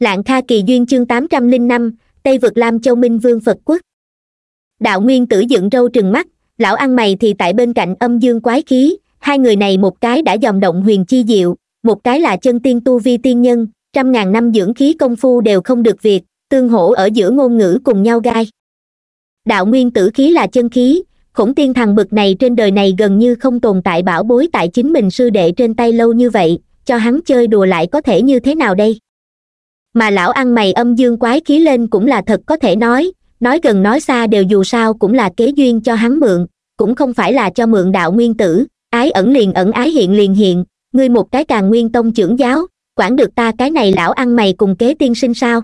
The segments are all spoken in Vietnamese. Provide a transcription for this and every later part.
lạng kha kỳ duyên chương tám trăm linh năm tây vực lam châu minh vương phật quốc đạo nguyên tử dựng râu trừng mắt lão ăn mày thì tại bên cạnh âm dương quái khí hai người này một cái đã dòng động huyền chi diệu một cái là chân tiên tu vi tiên nhân trăm ngàn năm dưỡng khí công phu đều không được việc tương hỗ ở giữa ngôn ngữ cùng nhau gai đạo nguyên tử khí là chân khí khổng tiên thằng bực này trên đời này gần như không tồn tại bảo bối tại chính mình sư đệ trên tay lâu như vậy cho hắn chơi đùa lại có thể như thế nào đây mà lão ăn mày âm dương quái khí lên cũng là thật có thể nói nói gần nói xa đều dù sao cũng là kế duyên cho hắn mượn cũng không phải là cho mượn đạo nguyên tử ái ẩn liền ẩn ái hiện liền hiện ngươi một cái càng nguyên tông trưởng giáo quản được ta cái này lão ăn mày cùng kế tiên sinh sao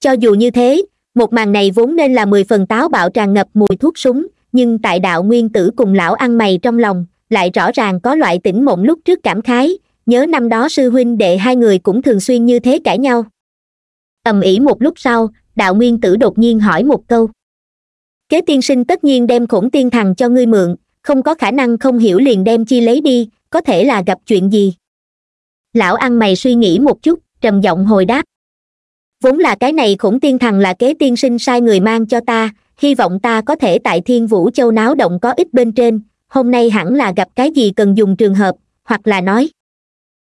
cho dù như thế một màn này vốn nên là mười phần táo bạo tràn ngập mùi thuốc súng nhưng tại đạo nguyên tử cùng lão ăn mày trong lòng lại rõ ràng có loại tỉnh mộng lúc trước cảm khái nhớ năm đó sư huynh đệ hai người cũng thường xuyên như thế cãi nhau ầm ĩ một lúc sau đạo nguyên tử đột nhiên hỏi một câu kế tiên sinh tất nhiên đem khổng tiên thằng cho ngươi mượn không có khả năng không hiểu liền đem chi lấy đi có thể là gặp chuyện gì lão ăn mày suy nghĩ một chút trầm giọng hồi đáp vốn là cái này khổng tiên thằng là kế tiên sinh sai người mang cho ta hy vọng ta có thể tại thiên vũ châu náo động có ít bên trên hôm nay hẳn là gặp cái gì cần dùng trường hợp hoặc là nói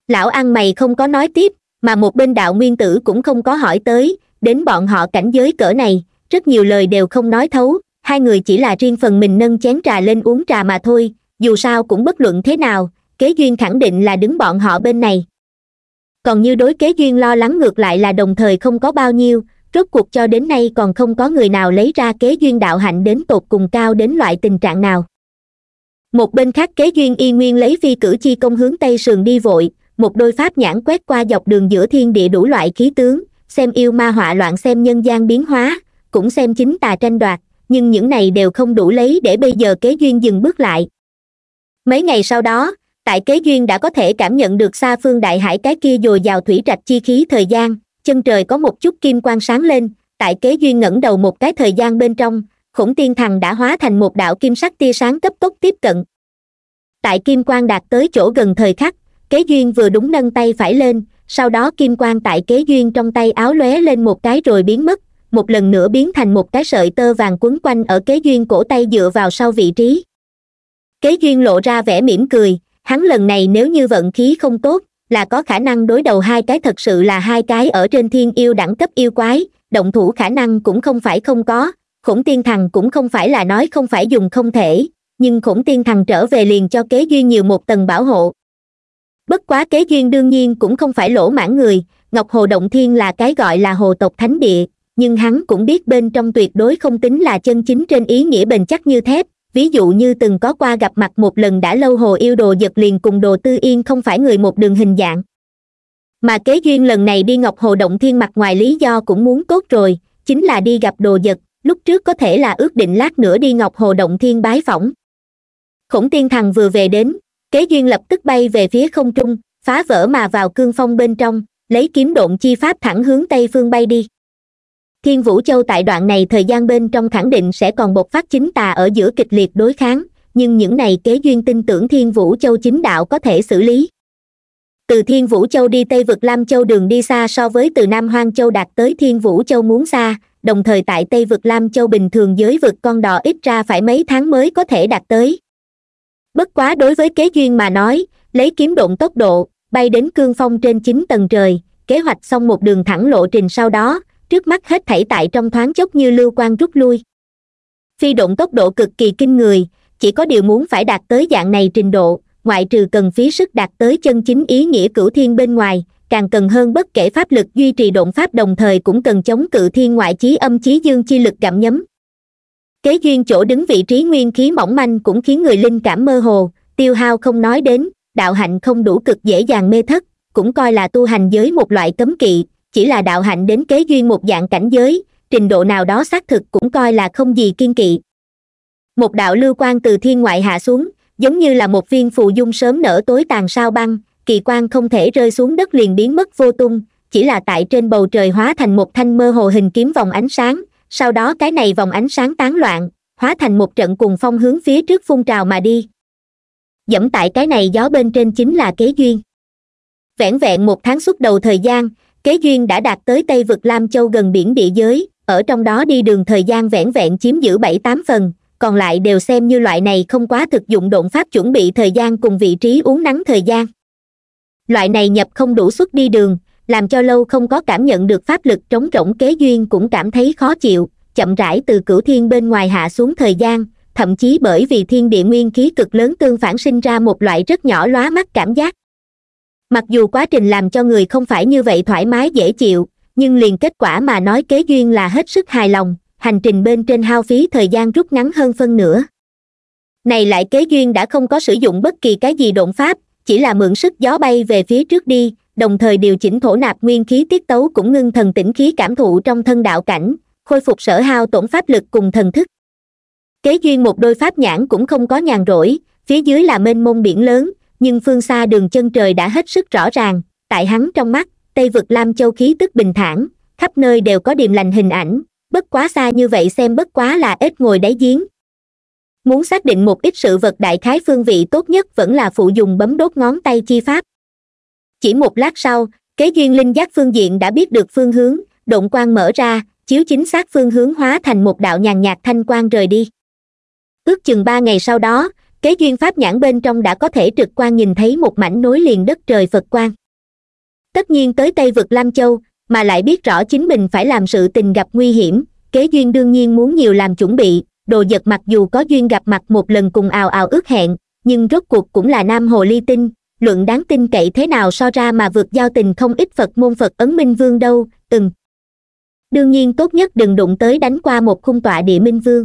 lão ăn mày không có nói tiếp mà một bên đạo nguyên tử cũng không có hỏi tới đến bọn họ cảnh giới cỡ này rất nhiều lời đều không nói thấu hai người chỉ là riêng phần mình nâng chén trà lên uống trà mà thôi dù sao cũng bất luận thế nào kế duyên khẳng định là đứng bọn họ bên này còn như đối kế duyên lo lắng ngược lại là đồng thời không có bao nhiêu rốt cuộc cho đến nay còn không có người nào lấy ra kế duyên đạo hạnh đến tột cùng cao đến loại tình trạng nào một bên khác kế duyên y nguyên lấy phi cử chi công hướng tây sườn đi vội một đôi pháp nhãn quét qua dọc đường giữa thiên địa đủ loại khí tướng xem yêu ma họa loạn xem nhân gian biến hóa cũng xem chính tà tranh đoạt nhưng những này đều không đủ lấy để bây giờ kế duyên dừng bước lại mấy ngày sau đó tại kế duyên đã có thể cảm nhận được xa phương đại hải cái kia dồi dào thủy trạch chi khí thời gian chân trời có một chút kim quang sáng lên tại kế duyên ngẩng đầu một cái thời gian bên trong khổng tiên thằng đã hóa thành một đạo kim sắc tia sáng cấp tốc tiếp cận tại kim quang đạt tới chỗ gần thời khắc kế duyên vừa đúng nâng tay phải lên sau đó kim quang tại kế duyên trong tay áo lóe lên một cái rồi biến mất một lần nữa biến thành một cái sợi tơ vàng quấn quanh ở kế duyên cổ tay dựa vào sau vị trí kế duyên lộ ra vẻ mỉm cười hắn lần này nếu như vận khí không tốt là có khả năng đối đầu hai cái thật sự là hai cái ở trên thiên yêu đẳng cấp yêu quái động thủ khả năng cũng không phải không có khổng tiên thằng cũng không phải là nói không phải dùng không thể nhưng khổng tiên thằng trở về liền cho kế duyên nhiều một tầng bảo hộ bất quá kế duyên đương nhiên cũng không phải lỗ mãn người ngọc hồ động thiên là cái gọi là hồ tộc thánh địa nhưng hắn cũng biết bên trong tuyệt đối không tính là chân chính trên ý nghĩa bền chắc như thép ví dụ như từng có qua gặp mặt một lần đã lâu hồ yêu đồ giật liền cùng đồ tư yên không phải người một đường hình dạng mà kế duyên lần này đi ngọc hồ động thiên mặt ngoài lý do cũng muốn tốt rồi chính là đi gặp đồ giật lúc trước có thể là ước định lát nữa đi ngọc hồ động thiên bái phỏng khổng tiên thằng vừa về đến kế duyên lập tức bay về phía không trung phá vỡ mà vào cương phong bên trong lấy kiếm độn chi pháp thẳng hướng tây phương bay đi thiên vũ châu tại đoạn này thời gian bên trong khẳng định sẽ còn bộc phát chính tà ở giữa kịch liệt đối kháng nhưng những này kế duyên tin tưởng thiên vũ châu chính đạo có thể xử lý từ thiên vũ châu đi tây vực lam châu đường đi xa so với từ nam hoang châu đạt tới thiên vũ châu muốn xa đồng thời tại tây vực lam châu bình thường giới vực con đò ít ra phải mấy tháng mới có thể đạt tới bất quá đối với kế duyên mà nói lấy kiếm độn tốc độ bay đến cương phong trên chín tầng trời kế hoạch xong một đường thẳng lộ trình sau đó trước mắt hết thảy tại trong thoáng chốc như lưu quan rút lui phi độn tốc độ cực kỳ kinh người chỉ có điều muốn phải đạt tới dạng này trình độ ngoại trừ cần phí sức đạt tới chân chính ý nghĩa cửu thiên bên ngoài càng cần hơn bất kể pháp lực duy trì độn pháp đồng thời cũng cần chống cự thiên ngoại chí âm chí dương chi lực gặm nhấm kế duyên chỗ đứng vị trí nguyên khí mỏng manh cũng khiến người linh cảm mơ hồ tiêu hao không nói đến đạo hạnh không đủ cực dễ dàng mê thất cũng coi là tu hành giới một loại cấm kỵ chỉ là đạo hạnh đến kế duyên một dạng cảnh giới trình độ nào đó xác thực cũng coi là không gì kiên kỵ một đạo lưu quan từ thiên ngoại hạ xuống giống như là một viên phù dung sớm nở tối tàn sao băng kỳ quan không thể rơi xuống đất liền biến mất vô tung chỉ là tại trên bầu trời hóa thành một thanh mơ hồ hình kiếm vòng ánh sáng sau đó cái này vòng ánh sáng tán loạn hóa thành một trận cùng phong hướng phía trước phun trào mà đi dẫm tại cái này gió bên trên chính là kế duyên vẹn vẹn một tháng suốt đầu thời gian kế duyên đã đạt tới tây vực lam châu gần biển địa giới ở trong đó đi đường thời gian vẹn vẹn chiếm giữ bảy tám phần còn lại đều xem như loại này không quá thực dụng độn pháp chuẩn bị thời gian cùng vị trí uống nắng thời gian loại này nhập không đủ suất đi đường làm cho lâu không có cảm nhận được pháp lực trống rỗng kế duyên cũng cảm thấy khó chịu chậm rãi từ cửu thiên bên ngoài hạ xuống thời gian thậm chí bởi vì thiên địa nguyên khí cực lớn tương phản sinh ra một loại rất nhỏ lóa mắt cảm giác mặc dù quá trình làm cho người không phải như vậy thoải mái dễ chịu nhưng liền kết quả mà nói kế duyên là hết sức hài lòng hành trình bên trên hao phí thời gian rút ngắn hơn phân nửa này lại kế duyên đã không có sử dụng bất kỳ cái gì độn pháp chỉ là mượn sức gió bay về phía trước đi đồng thời điều chỉnh thổ nạp nguyên khí tiết tấu cũng ngưng thần tĩnh khí cảm thụ trong thân đạo cảnh khôi phục sở hao tổn pháp lực cùng thần thức kế duyên một đôi pháp nhãn cũng không có nhàn rỗi phía dưới là mênh mông biển lớn nhưng phương xa đường chân trời đã hết sức rõ ràng tại hắn trong mắt tây vực lam châu khí tức bình thản khắp nơi đều có điềm lành hình ảnh bất quá xa như vậy xem bất quá là ít ngồi đáy giếng muốn xác định một ít sự vật đại khái phương vị tốt nhất vẫn là phụ dùng bấm đốt ngón tay chi pháp chỉ một lát sau kế duyên linh giác phương diện đã biết được phương hướng động quan mở ra chiếu chính xác phương hướng hóa thành một đạo nhàn nhạt thanh quan rời đi ước chừng ba ngày sau đó kế duyên pháp nhãn bên trong đã có thể trực quan nhìn thấy một mảnh nối liền đất trời phật quan tất nhiên tới tây vực lam châu mà lại biết rõ chính mình phải làm sự tình gặp nguy hiểm kế duyên đương nhiên muốn nhiều làm chuẩn bị đồ vật mặc dù có duyên gặp mặt một lần cùng ào ào ước hẹn nhưng rốt cuộc cũng là nam hồ ly tinh luận đáng tin cậy thế nào so ra mà vượt giao tình không ít phật môn phật ấn minh vương đâu từng đương nhiên tốt nhất đừng đụng tới đánh qua một khung tọa địa minh vương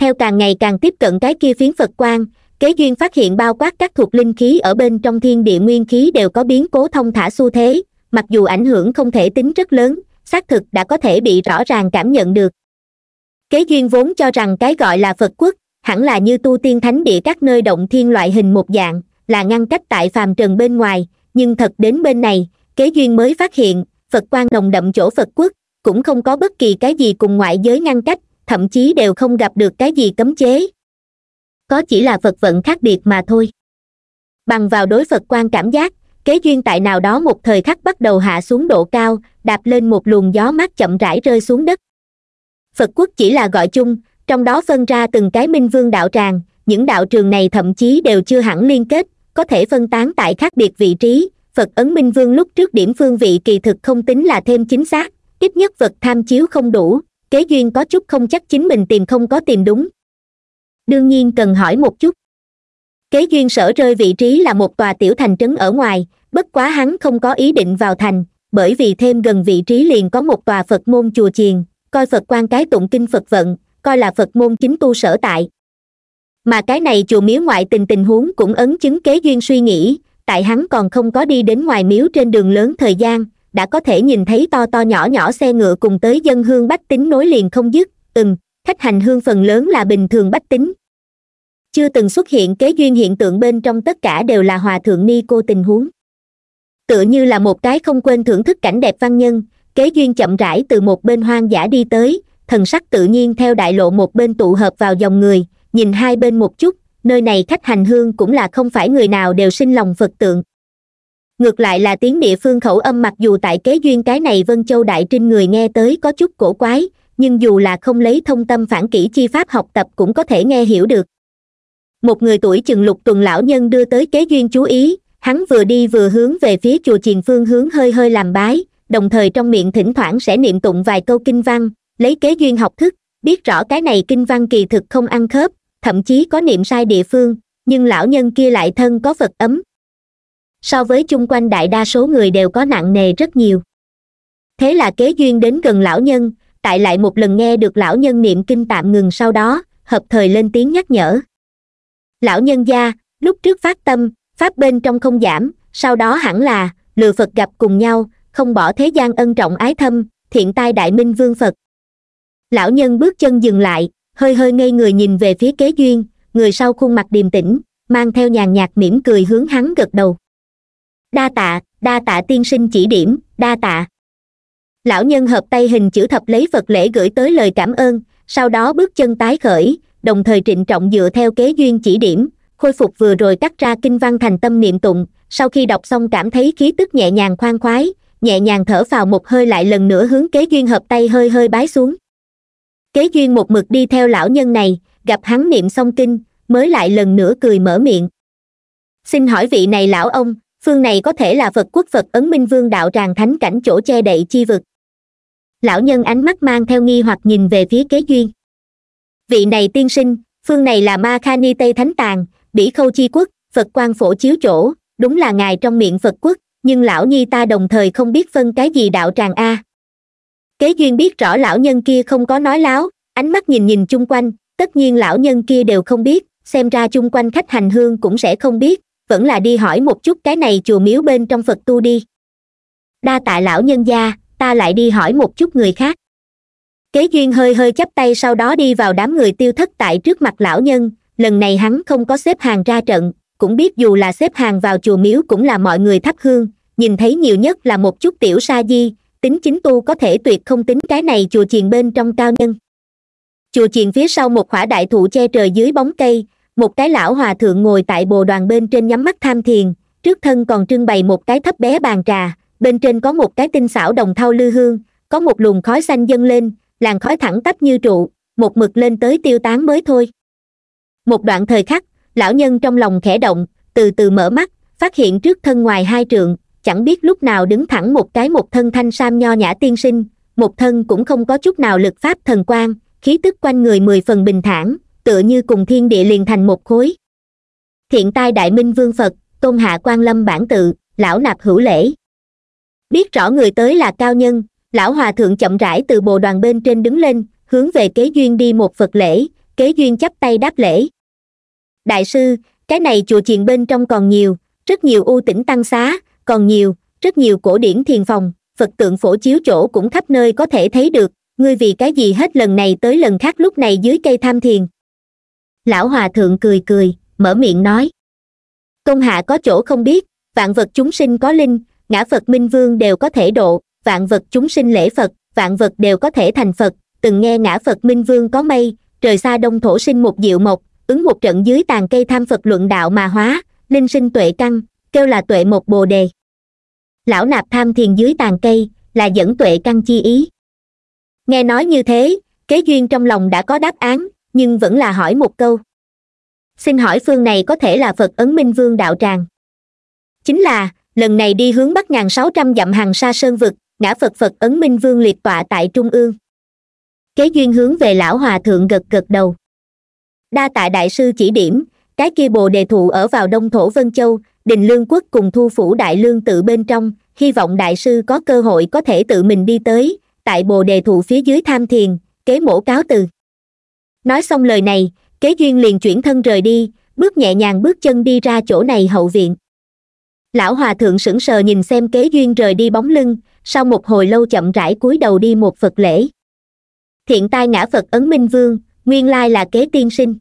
theo càng ngày càng tiếp cận cái kia phiến phật quan kế duyên phát hiện bao quát các thuộc linh khí ở bên trong thiên địa nguyên khí đều có biến cố thông thả xu thế mặc dù ảnh hưởng không thể tính rất lớn xác thực đã có thể bị rõ ràng cảm nhận được kế duyên vốn cho rằng cái gọi là phật quốc hẳn là như tu tiên thánh địa các nơi động thiên loại hình một dạng là ngăn cách tại phàm trần bên ngoài nhưng thật đến bên này kế duyên mới phát hiện phật quan nồng đậm chỗ phật quốc cũng không có bất kỳ cái gì cùng ngoại giới ngăn cách thậm chí đều không gặp được cái gì cấm chế có chỉ là phật vận khác biệt mà thôi bằng vào đối phật quan cảm giác kế duyên tại nào đó một thời khắc bắt đầu hạ xuống độ cao đạp lên một luồng gió mát chậm rãi rơi xuống đất phật quốc chỉ là gọi chung trong đó phân ra từng cái minh vương đạo tràng những đạo trường này thậm chí đều chưa hẳn liên kết có thể phân tán tại khác biệt vị trí phật ấn minh vương lúc trước điểm phương vị kỳ thực không tính là thêm chính xác ít nhất vật tham chiếu không đủ kế duyên có chút không chắc chính mình tìm không có tìm đúng đương nhiên cần hỏi một chút kế duyên sở rơi vị trí là một tòa tiểu thành trấn ở ngoài bất quá hắn không có ý định vào thành bởi vì thêm gần vị trí liền có một tòa phật môn chùa chiền coi phật quan cái tụng kinh phật vận coi là phật môn chính tu sở tại mà cái này chùa miếu ngoại tình tình huống cũng ấn chứng kế duyên suy nghĩ tại hắn còn không có đi đến ngoài miếu trên đường lớn thời gian đã có thể nhìn thấy to to nhỏ nhỏ xe ngựa cùng tới dân hương bách tính nối liền không dứt ừm khách hành hương phần lớn là bình thường bách tính chưa từng xuất hiện kế duyên hiện tượng bên trong tất cả đều là hòa thượng ni cô tình huống tựa như là một cái không quên thưởng thức cảnh đẹp văn nhân kế duyên chậm rãi từ một bên hoang dã đi tới thần sắc tự nhiên theo đại lộ một bên tụ hợp vào dòng người nhìn hai bên một chút nơi này khách hành hương cũng là không phải người nào đều sinh lòng phật tượng ngược lại là tiếng địa phương khẩu âm mặc dù tại kế duyên cái này vân châu đại trinh người nghe tới có chút cổ quái nhưng dù là không lấy thông tâm phản kỹ chi pháp học tập cũng có thể nghe hiểu được một người tuổi chừng lục tuần lão nhân đưa tới kế duyên chú ý hắn vừa đi vừa hướng về phía chùa chiền phương hướng hơi hơi làm bái đồng thời trong miệng thỉnh thoảng sẽ niệm tụng vài câu kinh văn lấy kế duyên học thức biết rõ cái này kinh văn kỳ thực không ăn khớp thậm chí có niệm sai địa phương nhưng lão nhân kia lại thân có phật ấm so với chung quanh đại đa số người đều có nặng nề rất nhiều thế là kế duyên đến gần lão nhân tại lại một lần nghe được lão nhân niệm kinh tạm ngừng sau đó hợp thời lên tiếng nhắc nhở lão nhân gia lúc trước phát tâm pháp bên trong không giảm sau đó hẳn là lừa phật gặp cùng nhau không bỏ thế gian ân trọng ái thâm thiện tai đại minh vương phật lão nhân bước chân dừng lại hơi hơi ngây người nhìn về phía kế duyên người sau khuôn mặt điềm tĩnh mang theo nhàn nhạt mỉm cười hướng hắn gật đầu đa tạ đa tạ tiên sinh chỉ điểm đa tạ lão nhân hợp tay hình chữ thập lấy vật lễ gửi tới lời cảm ơn sau đó bước chân tái khởi đồng thời trịnh trọng dựa theo kế duyên chỉ điểm khôi phục vừa rồi cắt ra kinh văn thành tâm niệm tụng sau khi đọc xong cảm thấy khí tức nhẹ nhàng khoan khoái nhẹ nhàng thở vào một hơi lại lần nữa hướng kế duyên hợp tay hơi hơi bái xuống kế duyên một mực đi theo lão nhân này gặp hắn niệm xong kinh mới lại lần nữa cười mở miệng xin hỏi vị này lão ông phương này có thể là phật quốc phật ấn minh vương đạo tràng thánh cảnh chỗ che đậy chi vực lão nhân ánh mắt mang theo nghi hoặc nhìn về phía kế duyên vị này tiên sinh phương này là ma kha ni tây thánh tàng bỉ khâu chi quốc phật quan phổ chiếu chỗ đúng là ngài trong miệng phật quốc nhưng lão nhi ta đồng thời không biết phân cái gì đạo tràng a kế duyên biết rõ lão nhân kia không có nói láo ánh mắt nhìn nhìn chung quanh tất nhiên lão nhân kia đều không biết xem ra chung quanh khách hành hương cũng sẽ không biết vẫn là đi hỏi một chút cái này chùa miếu bên trong phật tu đi đa tạ lão nhân gia ta lại đi hỏi một chút người khác kế duyên hơi hơi chắp tay sau đó đi vào đám người tiêu thất tại trước mặt lão nhân lần này hắn không có xếp hàng ra trận cũng biết dù là xếp hàng vào chùa miếu cũng là mọi người thắp hương nhìn thấy nhiều nhất là một chút tiểu sa di tính chính tu có thể tuyệt không tính cái này chùa chiền bên trong cao nhân chùa chiền phía sau một khỏa đại thụ che trời dưới bóng cây một cái lão hòa thượng ngồi tại bồ đoàn bên trên nhắm mắt tham thiền trước thân còn trưng bày một cái thấp bé bàn trà bên trên có một cái tinh xảo đồng thau lư hương có một luồng khói xanh dâng lên làn khói thẳng tắp như trụ một mực lên tới tiêu tán mới thôi một đoạn thời khắc lão nhân trong lòng khẽ động từ từ mở mắt phát hiện trước thân ngoài hai trượng chẳng biết lúc nào đứng thẳng một cái một thân thanh sam nho nhã tiên sinh một thân cũng không có chút nào lực pháp thần quang khí tức quanh người mười phần bình thản tựa như cùng thiên địa liền thành một khối thiện tai đại minh vương phật tôn hạ quan lâm bản tự lão nạp hữu lễ biết rõ người tới là cao nhân lão hòa thượng chậm rãi từ bồ đoàn bên trên đứng lên hướng về kế duyên đi một phật lễ kế duyên chắp tay đáp lễ đại sư cái này chùa chiền bên trong còn nhiều rất nhiều ưu tỉnh tăng xá còn nhiều rất nhiều cổ điển thiền phòng phật tượng phổ chiếu chỗ cũng khắp nơi có thể thấy được ngươi vì cái gì hết lần này tới lần khác lúc này dưới cây tham thiền lão hòa thượng cười cười mở miệng nói công hạ có chỗ không biết vạn vật chúng sinh có linh ngã phật minh vương đều có thể độ vạn vật chúng sinh lễ phật vạn vật đều có thể thành phật từng nghe ngã phật minh vương có mây trời xa đông thổ sinh một diệu mộc ứng một trận dưới tàn cây tham phật luận đạo mà hóa linh sinh tuệ căn kêu là tuệ một bồ đề lão nạp tham thiền dưới tàn cây là dẫn tuệ căn chi ý nghe nói như thế kế duyên trong lòng đã có đáp án nhưng vẫn là hỏi một câu xin hỏi phương này có thể là phật ấn minh vương đạo tràng chính là lần này đi hướng bắc ngàn sáu trăm dặm hàng xa sơn vực ngã phật phật ấn minh vương liệt tọa tại trung ương kế duyên hướng về lão hòa thượng gật gật đầu đa tại đại sư chỉ điểm cái kia bồ đề thụ ở vào đông thổ vân châu đình lương quốc cùng thu phủ đại lương tự bên trong hy vọng đại sư có cơ hội có thể tự mình đi tới tại bồ đề thụ phía dưới tham thiền kế mổ cáo từ nói xong lời này kế duyên liền chuyển thân rời đi bước nhẹ nhàng bước chân đi ra chỗ này hậu viện lão hòa thượng sững sờ nhìn xem kế duyên rời đi bóng lưng sau một hồi lâu chậm rãi cúi đầu đi một phật lễ thiện tai ngã phật ấn minh vương nguyên lai là kế tiên sinh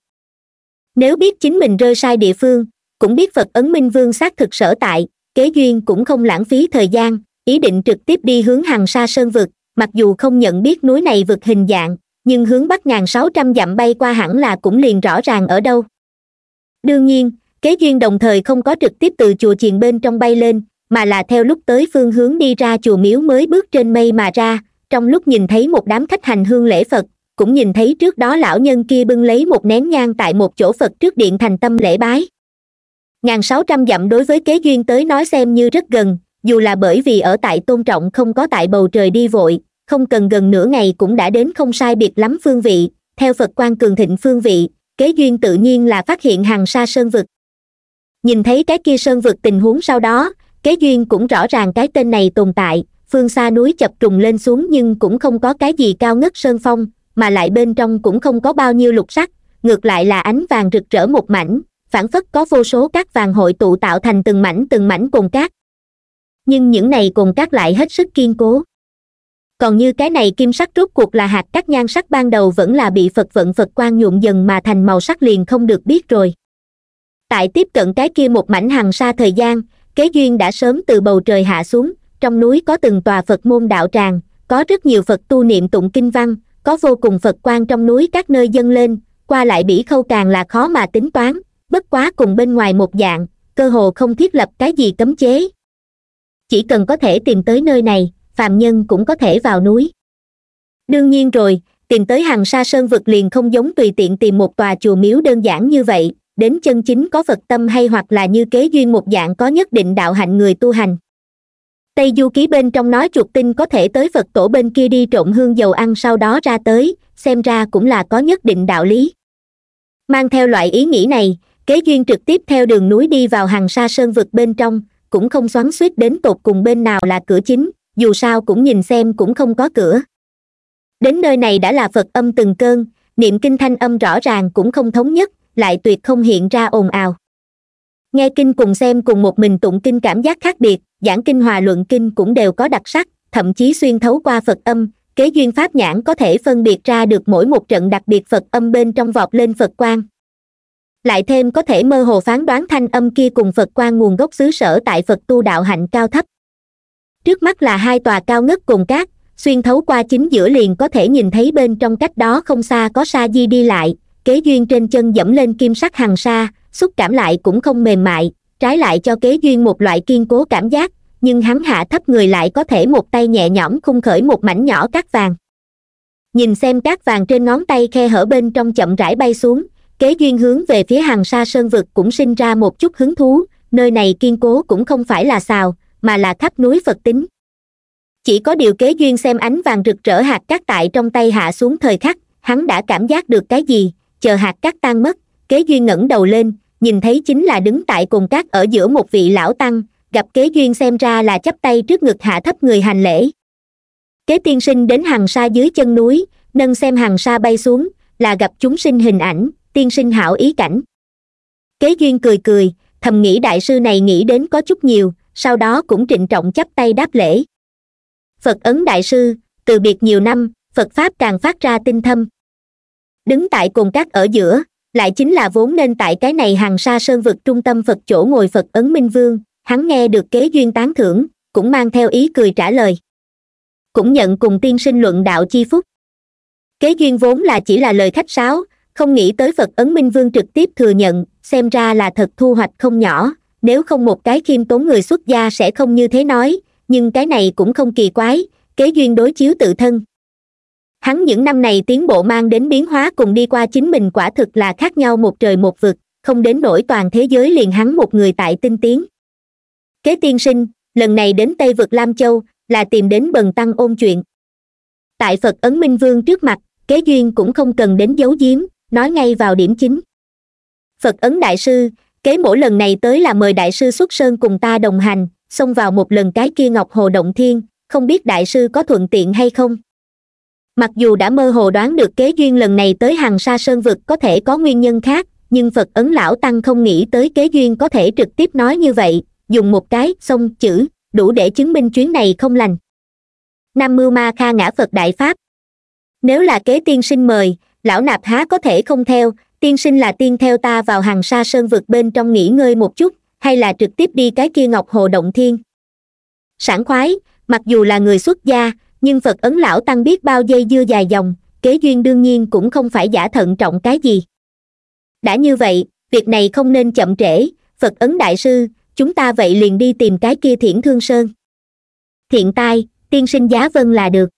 nếu biết chính mình rơi sai địa phương cũng biết phật ấn minh vương xác thực sở tại kế duyên cũng không lãng phí thời gian ý định trực tiếp đi hướng hàng xa sơn vực mặc dù không nhận biết núi này vực hình dạng nhưng hướng bắc ngàn sáu trăm dặm bay qua hẳn là cũng liền rõ ràng ở đâu đương nhiên kế duyên đồng thời không có trực tiếp từ chùa chiền bên trong bay lên mà là theo lúc tới phương hướng đi ra chùa miếu mới bước trên mây mà ra trong lúc nhìn thấy một đám khách hành hương lễ phật cũng nhìn thấy trước đó lão nhân kia bưng lấy một nén nhang tại một chỗ phật trước điện thành tâm lễ bái ngàn sáu trăm dặm đối với kế duyên tới nói xem như rất gần dù là bởi vì ở tại tôn trọng không có tại bầu trời đi vội không cần gần nửa ngày cũng đã đến không sai biệt lắm phương vị theo phật quan cường thịnh phương vị kế duyên tự nhiên là phát hiện hàng xa sơn vực nhìn thấy cái kia sơn vực tình huống sau đó kế duyên cũng rõ ràng cái tên này tồn tại phương xa núi chập trùng lên xuống nhưng cũng không có cái gì cao ngất sơn phong mà lại bên trong cũng không có bao nhiêu lục sắc ngược lại là ánh vàng rực rỡ một mảnh phản phất có vô số các vàng hội tụ tạo thành từng mảnh từng mảnh cồn cát nhưng những này cồn cát lại hết sức kiên cố còn như cái này kim sắc rốt cuộc là hạt các nhan sắc ban đầu vẫn là bị phật vận phật quan nhuộm dần mà thành màu sắc liền không được biết rồi tại tiếp cận cái kia một mảnh hằng xa thời gian kế duyên đã sớm từ bầu trời hạ xuống trong núi có từng tòa phật môn đạo tràng có rất nhiều phật tu niệm tụng kinh văn có vô cùng phật quan trong núi các nơi dâng lên qua lại bỉ khâu càng là khó mà tính toán bất quá cùng bên ngoài một dạng cơ hồ không thiết lập cái gì cấm chế chỉ cần có thể tìm tới nơi này phàm nhân cũng có thể vào núi đương nhiên rồi tìm tới hàng xa sơn vực liền không giống tùy tiện tìm một tòa chùa miếu đơn giản như vậy đến chân chính có phật tâm hay hoặc là như kế duyên một dạng có nhất định đạo hạnh người tu hành tây du ký bên trong nói chuột tinh có thể tới phật tổ bên kia đi trộn hương dầu ăn sau đó ra tới xem ra cũng là có nhất định đạo lý mang theo loại ý nghĩ này kế duyên trực tiếp theo đường núi đi vào hàng xa sơn vực bên trong cũng không xoắn suýt đến tột cùng bên nào là cửa chính dù sao cũng nhìn xem cũng không có cửa đến nơi này đã là phật âm từng cơn niệm kinh thanh âm rõ ràng cũng không thống nhất lại tuyệt không hiện ra ồn ào nghe kinh cùng xem cùng một mình tụng kinh cảm giác khác biệt giảng kinh hòa luận kinh cũng đều có đặc sắc thậm chí xuyên thấu qua phật âm kế duyên pháp nhãn có thể phân biệt ra được mỗi một trận đặc biệt phật âm bên trong vọt lên phật quang lại thêm có thể mơ hồ phán đoán thanh âm kia cùng phật quan nguồn gốc xứ sở tại phật tu đạo hạnh cao thấp trước mắt là hai tòa cao ngất cùng cát xuyên thấu qua chính giữa liền có thể nhìn thấy bên trong cách đó không xa có sa di đi lại kế duyên trên chân dẫm lên kim sắc hàng sa xúc cảm lại cũng không mềm mại trái lại cho kế duyên một loại kiên cố cảm giác nhưng hắn hạ thấp người lại có thể một tay nhẹ nhõm khung khởi một mảnh nhỏ cát vàng nhìn xem cát vàng trên ngón tay khe hở bên trong chậm rãi bay xuống kế duyên hướng về phía hàng xa sơn vực cũng sinh ra một chút hứng thú nơi này kiên cố cũng không phải là xào mà là khắp núi phật tính chỉ có điều kế duyên xem ánh vàng rực rỡ hạt cát tại trong tay hạ xuống thời khắc hắn đã cảm giác được cái gì chờ hạt cát tan mất kế duyên ngẩng đầu lên nhìn thấy chính là đứng tại cùng cát ở giữa một vị lão tăng gặp kế duyên xem ra là chắp tay trước ngực hạ thấp người hành lễ kế tiên sinh đến hàng xa dưới chân núi nâng xem hàng xa bay xuống là gặp chúng sinh hình ảnh tiên sinh hảo ý cảnh kế duyên cười cười thầm nghĩ đại sư này nghĩ đến có chút nhiều sau đó cũng trịnh trọng chắp tay đáp lễ phật ấn đại sư từ biệt nhiều năm phật pháp càng phát ra tinh thâm đứng tại cùng các ở giữa lại chính là vốn nên tại cái này hàng xa sơn vực trung tâm phật chỗ ngồi phật ấn minh vương hắn nghe được kế duyên tán thưởng cũng mang theo ý cười trả lời cũng nhận cùng tiên sinh luận đạo chi phúc kế duyên vốn là chỉ là lời khách sáo không nghĩ tới phật ấn minh vương trực tiếp thừa nhận xem ra là thật thu hoạch không nhỏ nếu không một cái khiêm tốn người xuất gia sẽ không như thế nói nhưng cái này cũng không kỳ quái kế duyên đối chiếu tự thân hắn những năm này tiến bộ mang đến biến hóa cùng đi qua chính mình quả thực là khác nhau một trời một vực không đến nổi toàn thế giới liền hắn một người tại tinh tiến kế tiên sinh lần này đến tây vực lam châu là tìm đến bần tăng ôn chuyện tại phật ấn minh vương trước mặt kế duyên cũng không cần đến giấu giếm nói ngay vào điểm chính phật ấn đại sư kế mỗi lần này tới là mời đại sư xuất sơn cùng ta đồng hành xông vào một lần cái kia ngọc hồ động thiên không biết đại sư có thuận tiện hay không mặc dù đã mơ hồ đoán được kế duyên lần này tới hàng xa sơn vực có thể có nguyên nhân khác nhưng phật ấn lão tăng không nghĩ tới kế duyên có thể trực tiếp nói như vậy dùng một cái xông chữ đủ để chứng minh chuyến này không lành nam mưu ma kha ngã phật đại pháp nếu là kế tiên sinh mời lão nạp há có thể không theo tiên sinh là tiên theo ta vào hàng xa sơn vực bên trong nghỉ ngơi một chút hay là trực tiếp đi cái kia ngọc hồ động thiên sảng khoái mặc dù là người xuất gia nhưng phật ấn lão tăng biết bao dây dưa dài dòng kế duyên đương nhiên cũng không phải giả thận trọng cái gì đã như vậy việc này không nên chậm trễ phật ấn đại sư chúng ta vậy liền đi tìm cái kia thiển thương sơn thiện tai tiên sinh giá vân là được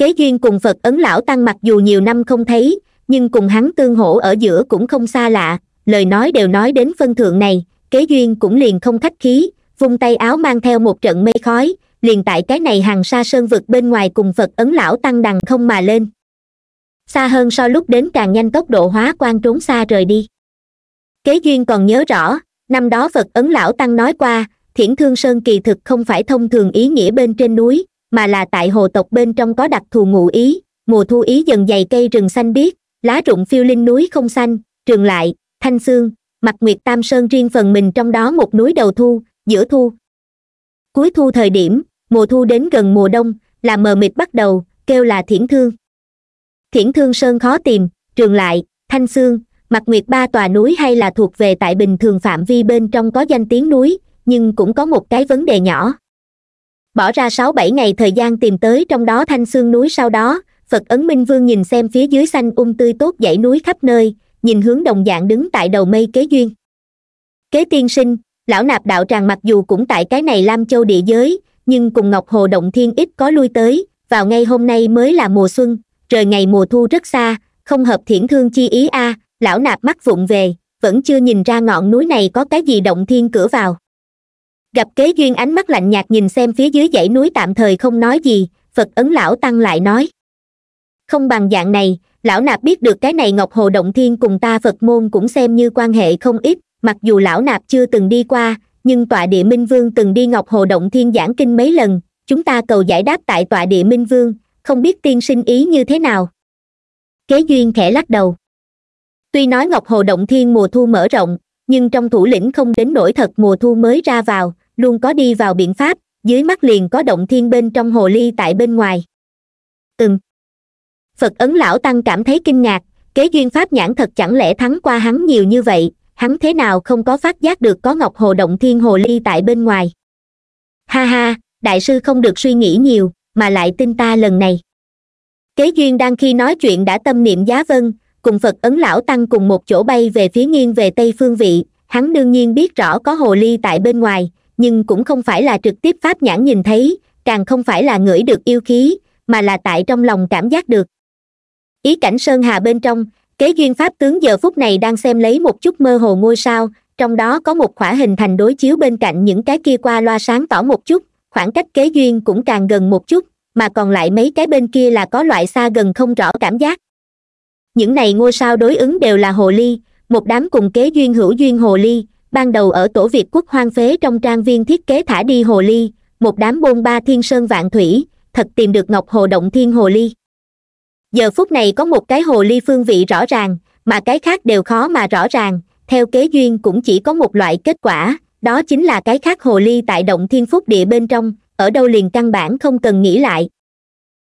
kế duyên cùng phật ấn lão tăng mặc dù nhiều năm không thấy nhưng cùng hắn tương hỗ ở giữa cũng không xa lạ lời nói đều nói đến phân thượng này kế duyên cũng liền không khách khí vung tay áo mang theo một trận mây khói liền tại cái này hàng xa sơn vực bên ngoài cùng phật ấn lão tăng đằng không mà lên xa hơn so lúc đến càng nhanh tốc độ hóa quan trốn xa rời đi kế duyên còn nhớ rõ năm đó phật ấn lão tăng nói qua thiển thương sơn kỳ thực không phải thông thường ý nghĩa bên trên núi mà là tại hồ tộc bên trong có đặc thù ngụ ý mùa thu ý dần dày cây rừng xanh biếc lá rụng phiêu linh núi không xanh trường lại thanh xương mặt nguyệt tam sơn riêng phần mình trong đó một núi đầu thu giữa thu cuối thu thời điểm mùa thu đến gần mùa đông là mờ mịt bắt đầu kêu là thiển thương thiển thương sơn khó tìm trường lại thanh xương mặt nguyệt ba tòa núi hay là thuộc về tại bình thường phạm vi bên trong có danh tiếng núi nhưng cũng có một cái vấn đề nhỏ bỏ ra sáu bảy ngày thời gian tìm tới trong đó thanh xương núi sau đó phật ấn minh vương nhìn xem phía dưới xanh ung um tươi tốt dãy núi khắp nơi nhìn hướng đồng dạng đứng tại đầu mây kế duyên kế tiên sinh lão nạp đạo tràng mặc dù cũng tại cái này lam châu địa giới nhưng cùng ngọc hồ động thiên ít có lui tới vào ngay hôm nay mới là mùa xuân trời ngày mùa thu rất xa không hợp thiển thương chi ý a à, lão nạp mắt vụng về vẫn chưa nhìn ra ngọn núi này có cái gì động thiên cửa vào gặp kế duyên ánh mắt lạnh nhạt nhìn xem phía dưới dãy núi tạm thời không nói gì phật ấn lão tăng lại nói không bằng dạng này lão nạp biết được cái này ngọc hồ động thiên cùng ta phật môn cũng xem như quan hệ không ít mặc dù lão nạp chưa từng đi qua nhưng tọa địa minh vương từng đi ngọc hồ động thiên giảng kinh mấy lần chúng ta cầu giải đáp tại tọa địa minh vương không biết tiên sinh ý như thế nào kế duyên khẽ lắc đầu tuy nói ngọc hồ động thiên mùa thu mở rộng nhưng trong thủ lĩnh không đến nổi thật mùa thu mới ra vào luôn có đi vào biện pháp dưới mắt liền có động thiên bên trong hồ ly tại bên ngoài ừm phật ấn lão tăng cảm thấy kinh ngạc kế duyên pháp nhãn thật chẳng lẽ thắng qua hắn nhiều như vậy hắn thế nào không có phát giác được có ngọc hồ động thiên hồ ly tại bên ngoài ha ha đại sư không được suy nghĩ nhiều mà lại tin ta lần này kế duyên đang khi nói chuyện đã tâm niệm giá vân cùng phật ấn lão tăng cùng một chỗ bay về phía nghiêng về tây phương vị hắn đương nhiên biết rõ có hồ ly tại bên ngoài nhưng cũng không phải là trực tiếp pháp nhãn nhìn thấy càng không phải là ngửi được yêu khí mà là tại trong lòng cảm giác được ý cảnh sơn hà bên trong kế duyên pháp tướng giờ phút này đang xem lấy một chút mơ hồ ngôi sao trong đó có một khỏa hình thành đối chiếu bên cạnh những cái kia qua loa sáng tỏ một chút khoảng cách kế duyên cũng càng gần một chút mà còn lại mấy cái bên kia là có loại xa gần không rõ cảm giác những này ngôi sao đối ứng đều là hồ ly một đám cùng kế duyên hữu duyên hồ ly ban đầu ở tổ việt quốc hoang phế trong trang viên thiết kế thả đi hồ ly một đám bôn ba thiên sơn vạn thủy thật tìm được ngọc hồ động thiên hồ ly giờ phút này có một cái hồ ly phương vị rõ ràng mà cái khác đều khó mà rõ ràng theo kế duyên cũng chỉ có một loại kết quả đó chính là cái khác hồ ly tại động thiên phúc địa bên trong ở đâu liền căn bản không cần nghĩ lại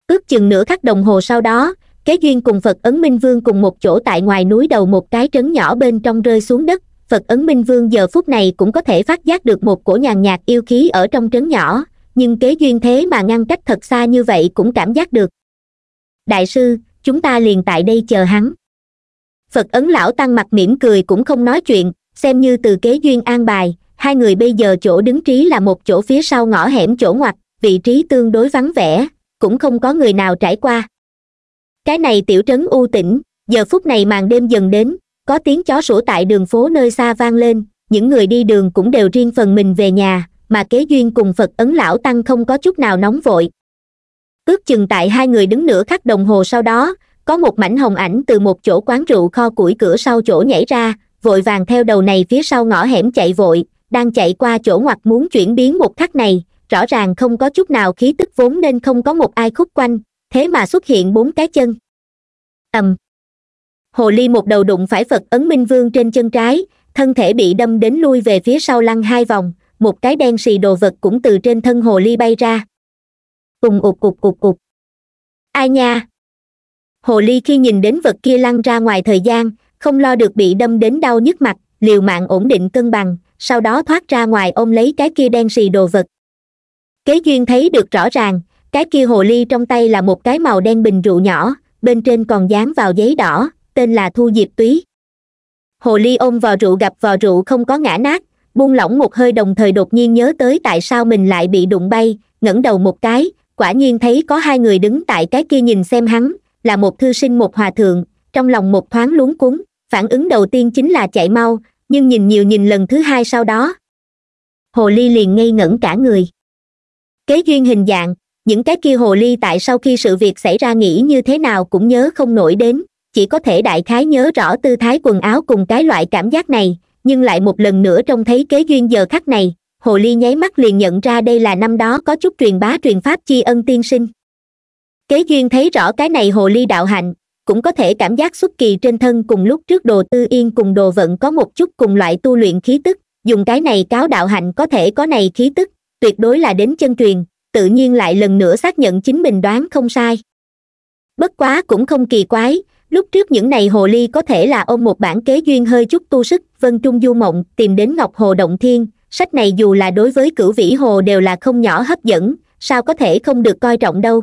ước chừng nửa khắc đồng hồ sau đó kế duyên cùng phật ấn minh vương cùng một chỗ tại ngoài núi đầu một cái trấn nhỏ bên trong rơi xuống đất phật ấn minh vương giờ phút này cũng có thể phát giác được một cổ nhàn nhạt yêu khí ở trong trấn nhỏ nhưng kế duyên thế mà ngăn cách thật xa như vậy cũng cảm giác được đại sư chúng ta liền tại đây chờ hắn phật ấn lão tăng mặt mỉm cười cũng không nói chuyện xem như từ kế duyên an bài hai người bây giờ chỗ đứng trí là một chỗ phía sau ngõ hẻm chỗ ngoặt vị trí tương đối vắng vẻ cũng không có người nào trải qua cái này tiểu trấn u tĩnh giờ phút này màn đêm dần đến có tiếng chó sủa tại đường phố nơi xa vang lên những người đi đường cũng đều riêng phần mình về nhà mà kế duyên cùng phật ấn lão tăng không có chút nào nóng vội ước chừng tại hai người đứng nửa khắc đồng hồ sau đó có một mảnh hồng ảnh từ một chỗ quán rượu kho củi cửa sau chỗ nhảy ra vội vàng theo đầu này phía sau ngõ hẻm chạy vội đang chạy qua chỗ ngoặt muốn chuyển biến một khắc này rõ ràng không có chút nào khí tức vốn nên không có một ai khúc quanh thế mà xuất hiện bốn cái chân ầm hồ ly một đầu đụng phải phật ấn minh vương trên chân trái thân thể bị đâm đến lui về phía sau lăn hai vòng một cái đen xì đồ vật cũng từ trên thân hồ ly bay ra cùng ụt ụt ụt ụt ai nha hồ ly khi nhìn đến vật kia lăn ra ngoài thời gian không lo được bị đâm đến đau nhức mặt liều mạng ổn định cân bằng sau đó thoát ra ngoài ôm lấy cái kia đen xì đồ vật kế duyên thấy được rõ ràng cái kia hồ ly trong tay là một cái màu đen bình rượu nhỏ bên trên còn dán vào giấy đỏ tên là thu diệp túy hồ ly ôm vò rượu gặp vò rượu không có ngã nát buông lỏng một hơi đồng thời đột nhiên nhớ tới tại sao mình lại bị đụng bay ngẩng đầu một cái quả nhiên thấy có hai người đứng tại cái kia nhìn xem hắn là một thư sinh một hòa thượng trong lòng một thoáng luống cuống phản ứng đầu tiên chính là chạy mau nhưng nhìn nhiều nhìn lần thứ hai sau đó hồ ly liền ngây ngẩn cả người kế duyên hình dạng những cái kia hồ ly tại sau khi sự việc xảy ra nghĩ như thế nào cũng nhớ không nổi đến chỉ có thể đại khái nhớ rõ tư thái quần áo cùng cái loại cảm giác này nhưng lại một lần nữa trông thấy kế duyên giờ khắc này hồ ly nháy mắt liền nhận ra đây là năm đó có chút truyền bá truyền pháp chi ân tiên sinh kế duyên thấy rõ cái này hồ ly đạo hạnh cũng có thể cảm giác xuất kỳ trên thân cùng lúc trước đồ tư yên cùng đồ vận có một chút cùng loại tu luyện khí tức dùng cái này cáo đạo hạnh có thể có này khí tức tuyệt đối là đến chân truyền tự nhiên lại lần nữa xác nhận chính mình đoán không sai bất quá cũng không kỳ quái lúc trước những này hồ ly có thể là ôm một bản kế duyên hơi chút tu sức vân trung du mộng tìm đến ngọc hồ động thiên sách này dù là đối với cửu vĩ hồ đều là không nhỏ hấp dẫn sao có thể không được coi trọng đâu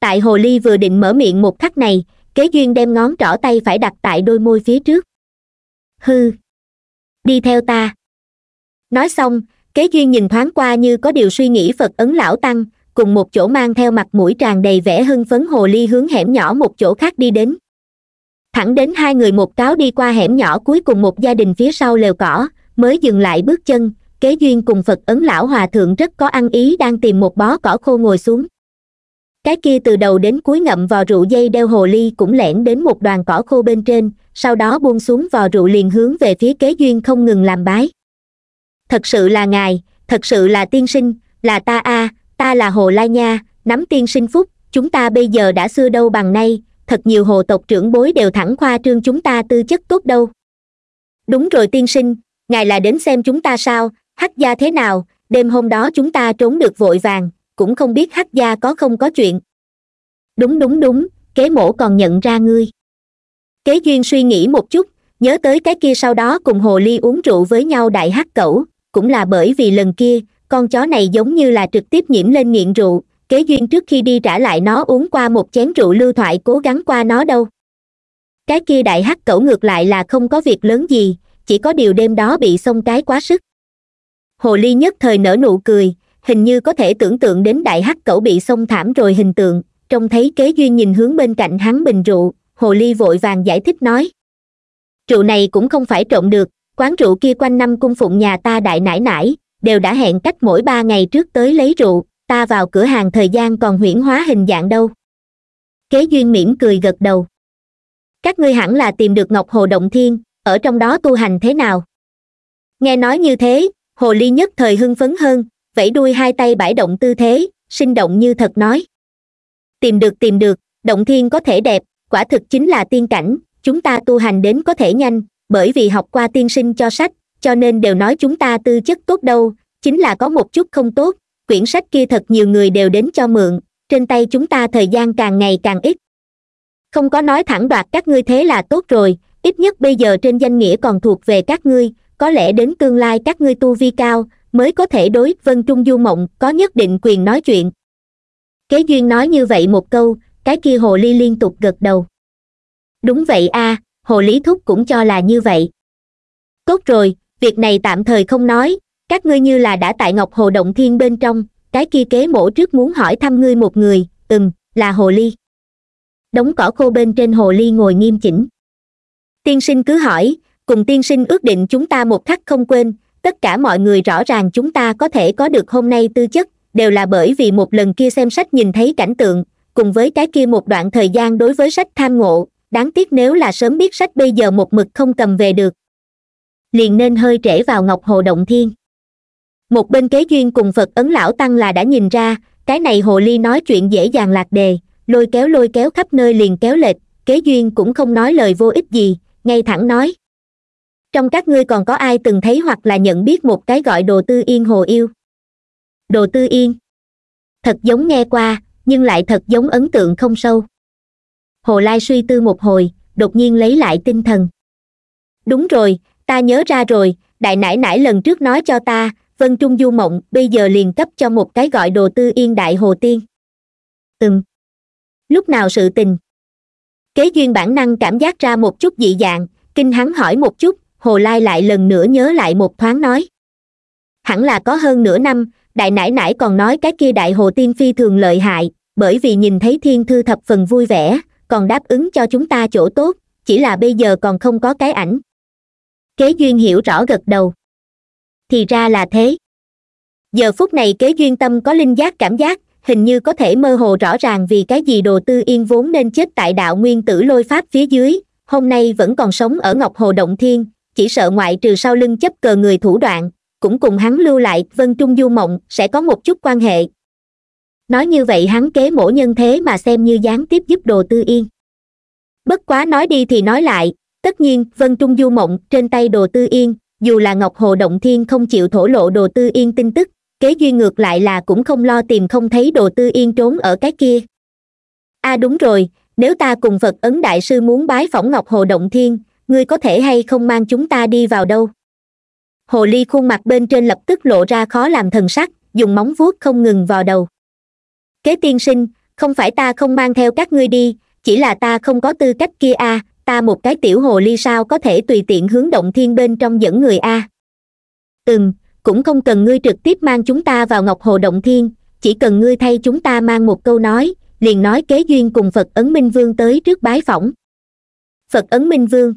tại hồ ly vừa định mở miệng một khắc này kế duyên đem ngón trỏ tay phải đặt tại đôi môi phía trước hư đi theo ta nói xong kế duyên nhìn thoáng qua như có điều suy nghĩ phật ấn lão tăng cùng một chỗ mang theo mặt mũi tràn đầy vẻ hưng phấn hồ ly hướng hẻm nhỏ một chỗ khác đi đến thẳng đến hai người một cáo đi qua hẻm nhỏ cuối cùng một gia đình phía sau lều cỏ mới dừng lại bước chân kế duyên cùng phật ấn lão hòa thượng rất có ăn ý đang tìm một bó cỏ khô ngồi xuống cái kia từ đầu đến cuối ngậm vào rượu dây đeo hồ ly cũng lẻn đến một đoàn cỏ khô bên trên sau đó buông xuống vào rượu liền hướng về phía kế duyên không ngừng làm bái thật sự là ngài thật sự là tiên sinh là ta a à, ta là hồ lai nha nắm tiên sinh phúc chúng ta bây giờ đã xưa đâu bằng nay thật nhiều hồ tộc trưởng bối đều thẳng khoa trương chúng ta tư chất tốt đâu đúng rồi tiên sinh ngài là đến xem chúng ta sao hắc gia thế nào đêm hôm đó chúng ta trốn được vội vàng cũng không biết hắc gia có không có chuyện đúng đúng đúng kế mổ còn nhận ra ngươi kế duyên suy nghĩ một chút nhớ tới cái kia sau đó cùng hồ ly uống rượu với nhau đại hắc cẩu cũng là bởi vì lần kia con chó này giống như là trực tiếp nhiễm lên nghiện rượu kế duyên trước khi đi trả lại nó uống qua một chén rượu lưu thoại cố gắng qua nó đâu cái kia đại hắc cẩu ngược lại là không có việc lớn gì chỉ có điều đêm đó bị xông cái quá sức hồ ly nhất thời nở nụ cười hình như có thể tưởng tượng đến đại hắc cẩu bị xông thảm rồi hình tượng trông thấy kế duyên nhìn hướng bên cạnh hắn bình rượu hồ ly vội vàng giải thích nói rượu này cũng không phải trộn được quán rượu kia quanh năm cung phụng nhà ta đại nải nải đều đã hẹn cách mỗi ba ngày trước tới lấy rượu ta vào cửa hàng thời gian còn huyễn hóa hình dạng đâu kế duyên mỉm cười gật đầu các ngươi hẳn là tìm được ngọc hồ động thiên ở trong đó tu hành thế nào nghe nói như thế hồ ly nhất thời hưng phấn hơn vẫy đuôi hai tay bãi động tư thế sinh động như thật nói tìm được tìm được động thiên có thể đẹp quả thực chính là tiên cảnh chúng ta tu hành đến có thể nhanh bởi vì học qua tiên sinh cho sách cho nên đều nói chúng ta tư chất tốt đâu chính là có một chút không tốt quyển sách kia thật nhiều người đều đến cho mượn trên tay chúng ta thời gian càng ngày càng ít không có nói thẳng đoạt các ngươi thế là tốt rồi ít nhất bây giờ trên danh nghĩa còn thuộc về các ngươi có lẽ đến tương lai các ngươi tu vi cao mới có thể đối vân trung du mộng có nhất định quyền nói chuyện kế duyên nói như vậy một câu cái kia hồ ly liên tục gật đầu đúng vậy a à, hồ lý thúc cũng cho là như vậy tốt rồi việc này tạm thời không nói các ngươi như là đã tại ngọc hồ động thiên bên trong cái kia kế mổ trước muốn hỏi thăm ngươi một người ừm là hồ ly đống cỏ khô bên trên hồ ly ngồi nghiêm chỉnh tiên sinh cứ hỏi cùng tiên sinh ước định chúng ta một khắc không quên tất cả mọi người rõ ràng chúng ta có thể có được hôm nay tư chất đều là bởi vì một lần kia xem sách nhìn thấy cảnh tượng cùng với cái kia một đoạn thời gian đối với sách tham ngộ đáng tiếc nếu là sớm biết sách bây giờ một mực không cầm về được liền nên hơi trễ vào ngọc hồ động thiên một bên kế duyên cùng phật ấn lão tăng là đã nhìn ra cái này hồ ly nói chuyện dễ dàng lạc đề lôi kéo lôi kéo khắp nơi liền kéo lệch kế duyên cũng không nói lời vô ích gì ngay thẳng nói trong các ngươi còn có ai từng thấy hoặc là nhận biết một cái gọi đồ tư yên hồ yêu đồ tư yên thật giống nghe qua nhưng lại thật giống ấn tượng không sâu hồ lai suy tư một hồi đột nhiên lấy lại tinh thần đúng rồi ta nhớ ra rồi đại nãi nãi lần trước nói cho ta vân trung du mộng bây giờ liền cấp cho một cái gọi đồ tư yên đại hồ tiên từng lúc nào sự tình kế duyên bản năng cảm giác ra một chút dị dạng kinh hắn hỏi một chút hồ lai lại lần nữa nhớ lại một thoáng nói hẳn là có hơn nửa năm đại nãi nãi còn nói cái kia đại hồ tiên phi thường lợi hại bởi vì nhìn thấy thiên thư thập phần vui vẻ còn đáp ứng cho chúng ta chỗ tốt chỉ là bây giờ còn không có cái ảnh kế duyên hiểu rõ gật đầu thì ra là thế giờ phút này kế duyên tâm có linh giác cảm giác hình như có thể mơ hồ rõ ràng vì cái gì đồ tư yên vốn nên chết tại đạo nguyên tử lôi pháp phía dưới hôm nay vẫn còn sống ở ngọc hồ động thiên chỉ sợ ngoại trừ sau lưng chấp cờ người thủ đoạn cũng cùng hắn lưu lại vân trung du mộng sẽ có một chút quan hệ nói như vậy hắn kế mổ nhân thế mà xem như gián tiếp giúp đồ tư yên bất quá nói đi thì nói lại tất nhiên vân trung du mộng trên tay đồ tư yên dù là ngọc hồ động thiên không chịu thổ lộ đồ tư yên tin tức kế duy ngược lại là cũng không lo tìm không thấy đồ tư yên trốn ở cái kia a à đúng rồi nếu ta cùng phật ấn đại sư muốn bái phỏng ngọc hồ động thiên ngươi có thể hay không mang chúng ta đi vào đâu hồ ly khuôn mặt bên trên lập tức lộ ra khó làm thần sắc dùng móng vuốt không ngừng vào đầu kế tiên sinh không phải ta không mang theo các ngươi đi chỉ là ta không có tư cách kia a à, ta một cái tiểu hồ ly sao có thể tùy tiện hướng động thiên bên trong dẫn người a từng cũng không cần ngươi trực tiếp mang chúng ta vào ngọc hồ động thiên chỉ cần ngươi thay chúng ta mang một câu nói liền nói kế duyên cùng phật ấn minh vương tới trước bái phỏng phật ấn minh vương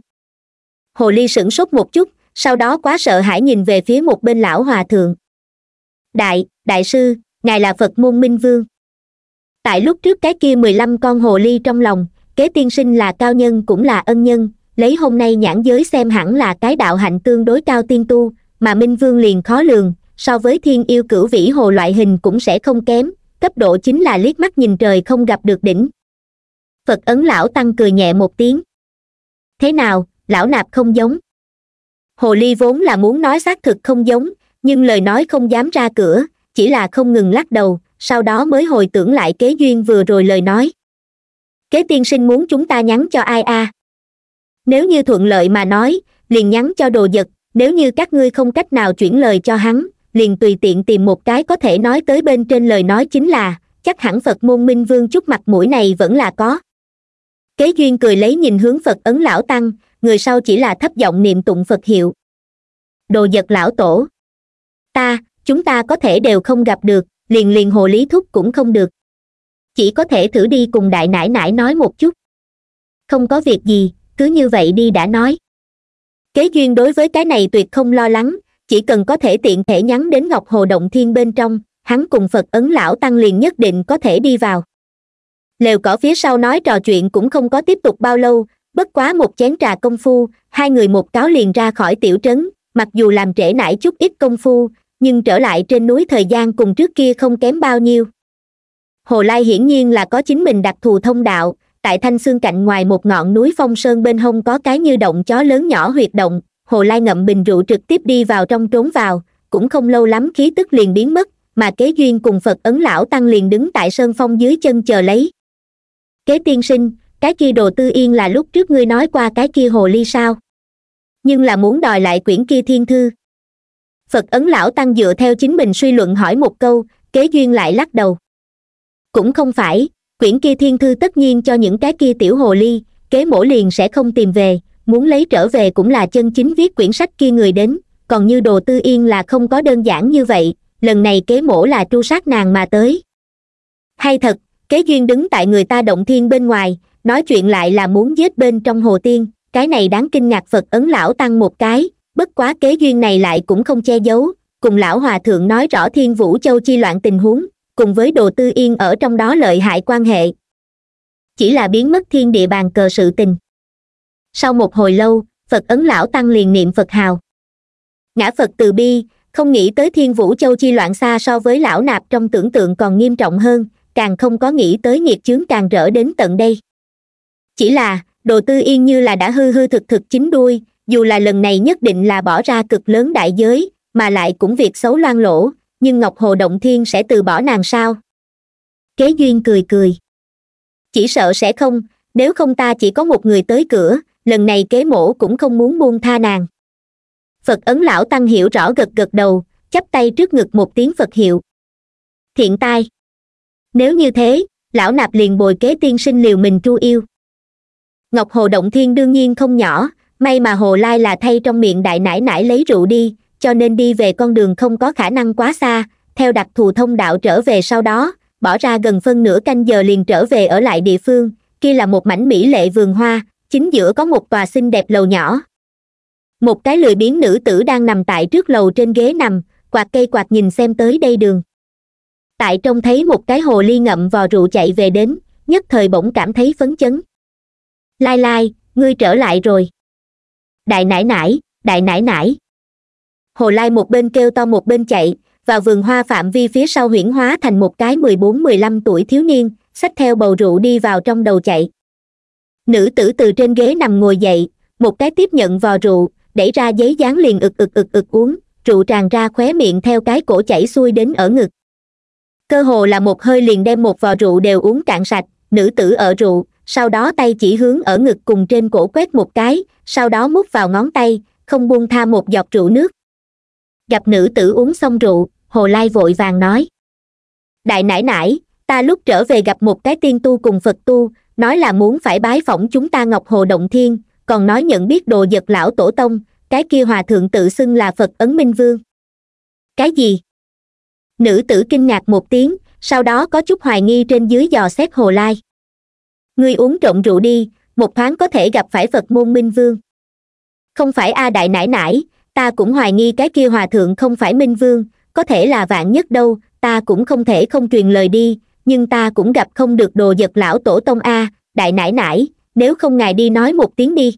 hồ ly sửng sốt một chút sau đó quá sợ hãi nhìn về phía một bên lão hòa thượng đại đại sư ngài là phật môn minh vương tại lúc trước cái kia mười lăm con hồ ly trong lòng kế tiên sinh là cao nhân cũng là ân nhân lấy hôm nay nhãn giới xem hẳn là cái đạo hạnh tương đối cao tiên tu mà minh vương liền khó lường so với thiên yêu cửu vĩ hồ loại hình cũng sẽ không kém cấp độ chính là liếc mắt nhìn trời không gặp được đỉnh phật ấn lão tăng cười nhẹ một tiếng thế nào lão nạp không giống hồ ly vốn là muốn nói xác thực không giống nhưng lời nói không dám ra cửa chỉ là không ngừng lắc đầu sau đó mới hồi tưởng lại kế duyên vừa rồi lời nói kế tiên sinh muốn chúng ta nhắn cho ai a à? nếu như thuận lợi mà nói liền nhắn cho đồ giật nếu như các ngươi không cách nào chuyển lời cho hắn liền tùy tiện tìm một cái có thể nói tới bên trên lời nói chính là chắc hẳn phật môn minh vương chút mặt mũi này vẫn là có kế duyên cười lấy nhìn hướng phật ấn lão tăng người sau chỉ là thấp giọng niệm tụng phật hiệu đồ giật lão tổ ta chúng ta có thể đều không gặp được liền liền hồ lý thúc cũng không được chỉ có thể thử đi cùng đại nãi nãi nói một chút không có việc gì cứ như vậy đi đã nói kế duyên đối với cái này tuyệt không lo lắng chỉ cần có thể tiện thể nhắn đến ngọc hồ động thiên bên trong hắn cùng phật ấn lão tăng liền nhất định có thể đi vào lều cỏ phía sau nói trò chuyện cũng không có tiếp tục bao lâu bất quá một chén trà công phu hai người một cáo liền ra khỏi tiểu trấn mặc dù làm trễ nải chút ít công phu nhưng trở lại trên núi thời gian cùng trước kia không kém bao nhiêu hồ lai hiển nhiên là có chính mình đặc thù thông đạo tại thanh xương cạnh ngoài một ngọn núi phong sơn bên hông có cái như động chó lớn nhỏ huyệt động hồ lai ngậm bình rượu trực tiếp đi vào trong trốn vào cũng không lâu lắm khí tức liền biến mất mà kế duyên cùng phật ấn lão tăng liền đứng tại sơn phong dưới chân chờ lấy kế tiên sinh cái kia đồ tư yên là lúc trước ngươi nói qua cái kia hồ ly sao nhưng là muốn đòi lại quyển kia thiên thư phật ấn lão tăng dựa theo chính mình suy luận hỏi một câu kế duyên lại lắc đầu cũng không phải quyển kia thiên thư tất nhiên cho những cái kia tiểu hồ ly kế mổ liền sẽ không tìm về muốn lấy trở về cũng là chân chính viết quyển sách kia người đến còn như đồ tư yên là không có đơn giản như vậy lần này kế mổ là tru sát nàng mà tới hay thật kế duyên đứng tại người ta động thiên bên ngoài nói chuyện lại là muốn giết bên trong hồ tiên cái này đáng kinh ngạc phật ấn lão tăng một cái bất quá kế duyên này lại cũng không che giấu cùng lão hòa thượng nói rõ thiên vũ châu chi loạn tình huống cùng với đồ tư yên ở trong đó lợi hại quan hệ chỉ là biến mất thiên địa bàn cờ sự tình sau một hồi lâu phật ấn lão tăng liền niệm phật hào ngã phật từ bi không nghĩ tới thiên vũ châu chi loạn xa so với lão nạp trong tưởng tượng còn nghiêm trọng hơn càng không có nghĩ tới nghiệp chướng càng rỡ đến tận đây chỉ là đồ tư yên như là đã hư hư thực thực chính đuôi dù là lần này nhất định là bỏ ra cực lớn đại giới mà lại cũng việc xấu loan lỗ nhưng ngọc hồ động thiên sẽ từ bỏ nàng sao kế duyên cười cười chỉ sợ sẽ không nếu không ta chỉ có một người tới cửa lần này kế mổ cũng không muốn buông tha nàng phật ấn lão tăng hiểu rõ gật gật đầu chắp tay trước ngực một tiếng phật hiệu thiện tai nếu như thế lão nạp liền bồi kế tiên sinh liều mình tru yêu ngọc hồ động thiên đương nhiên không nhỏ may mà hồ lai là thay trong miệng đại nải nải lấy rượu đi cho nên đi về con đường không có khả năng quá xa theo đặc thù thông đạo trở về sau đó bỏ ra gần phân nửa canh giờ liền trở về ở lại địa phương kia là một mảnh mỹ lệ vườn hoa chính giữa có một tòa xinh đẹp lầu nhỏ một cái lười biếng nữ tử đang nằm tại trước lầu trên ghế nằm quạt cây quạt nhìn xem tới đây đường tại trông thấy một cái hồ ly ngậm vò rượu chạy về đến nhất thời bỗng cảm thấy phấn chấn lai lai ngươi trở lại rồi đại nải nải đại nải nải hồ lai một bên kêu to một bên chạy vào vườn hoa phạm vi phía sau huyển hóa thành một cái mười bốn mười lăm tuổi thiếu niên xách theo bầu rượu đi vào trong đầu chạy nữ tử từ trên ghế nằm ngồi dậy một cái tiếp nhận vò rượu đẩy ra giấy dán liền ực ực ực ực uống rượu tràn ra khóe miệng theo cái cổ chảy xuôi đến ở ngực cơ hồ là một hơi liền đem một vò rượu đều uống cạn sạch nữ tử ở rượu sau đó tay chỉ hướng ở ngực cùng trên cổ quét một cái sau đó múc vào ngón tay không buông tha một giọt rượu nước gặp nữ tử uống xong rượu hồ lai vội vàng nói đại nãi nãi, ta lúc trở về gặp một cái tiên tu cùng phật tu nói là muốn phải bái phỏng chúng ta ngọc hồ động thiên còn nói nhận biết đồ vật lão tổ tông cái kia hòa thượng tự xưng là phật ấn minh vương cái gì nữ tử kinh ngạc một tiếng sau đó có chút hoài nghi trên dưới dò xét hồ lai ngươi uống trộm rượu đi một thoáng có thể gặp phải phật môn minh vương không phải a đại nãi nãi ta cũng hoài nghi cái kia hòa thượng không phải minh vương có thể là vạn nhất đâu ta cũng không thể không truyền lời đi nhưng ta cũng gặp không được đồ vật lão tổ tông a đại nải nải nếu không ngài đi nói một tiếng đi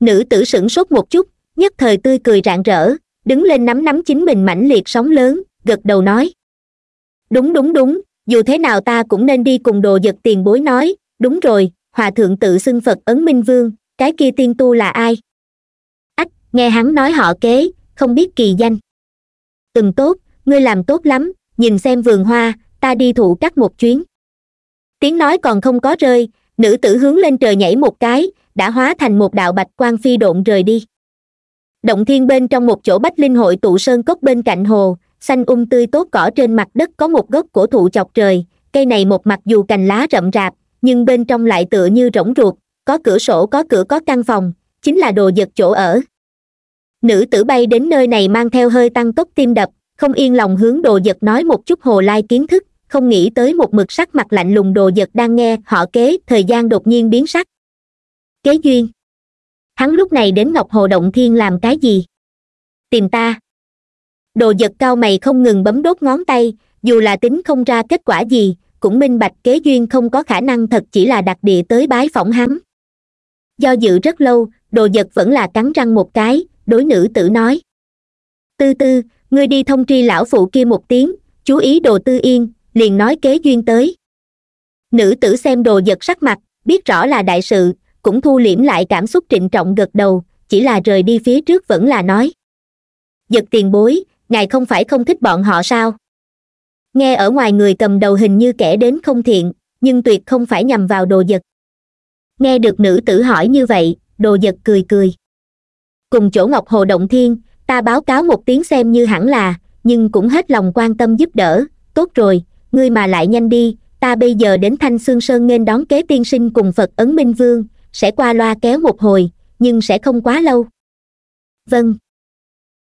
nữ tử sửng sốt một chút nhất thời tươi cười rạng rỡ đứng lên nắm nắm chính mình mãnh liệt sóng lớn gật đầu nói đúng đúng đúng dù thế nào ta cũng nên đi cùng đồ vật tiền bối nói đúng rồi hòa thượng tự xưng phật ấn minh vương cái kia tiên tu là ai nghe hắn nói họ kế không biết kỳ danh từng tốt ngươi làm tốt lắm nhìn xem vườn hoa ta đi thụ cắt một chuyến tiếng nói còn không có rơi nữ tử hướng lên trời nhảy một cái đã hóa thành một đạo bạch quan phi độn rời đi động thiên bên trong một chỗ bách linh hội tụ sơn cốc bên cạnh hồ xanh um tươi tốt cỏ trên mặt đất có một gốc cổ thụ chọc trời cây này một mặt dù cành lá rậm rạp nhưng bên trong lại tựa như rỗng ruột có cửa sổ có cửa có căn phòng chính là đồ vật chỗ ở nữ tử bay đến nơi này mang theo hơi tăng tốc tim đập không yên lòng hướng đồ giật nói một chút hồ lai kiến thức không nghĩ tới một mực sắc mặt lạnh lùng đồ giật đang nghe họ kế thời gian đột nhiên biến sắc kế duyên hắn lúc này đến ngọc hồ động thiên làm cái gì tìm ta đồ giật cao mày không ngừng bấm đốt ngón tay dù là tính không ra kết quả gì cũng minh bạch kế duyên không có khả năng thật chỉ là đặc địa tới bái phỏng hắn do dự rất lâu đồ giật vẫn là cắn răng một cái đối nữ tử nói tư tư ngươi đi thông tri lão phụ kia một tiếng chú ý đồ tư yên liền nói kế duyên tới nữ tử xem đồ giật sắc mặt biết rõ là đại sự cũng thu liễm lại cảm xúc trịnh trọng gật đầu chỉ là rời đi phía trước vẫn là nói giật tiền bối ngài không phải không thích bọn họ sao nghe ở ngoài người cầm đầu hình như kẻ đến không thiện nhưng tuyệt không phải nhằm vào đồ giật nghe được nữ tử hỏi như vậy đồ giật cười cười cùng chỗ ngọc hồ động thiên ta báo cáo một tiếng xem như hẳn là nhưng cũng hết lòng quan tâm giúp đỡ tốt rồi ngươi mà lại nhanh đi ta bây giờ đến thanh xương sơn nên đón kế tiên sinh cùng phật ấn minh vương sẽ qua loa kéo một hồi nhưng sẽ không quá lâu vâng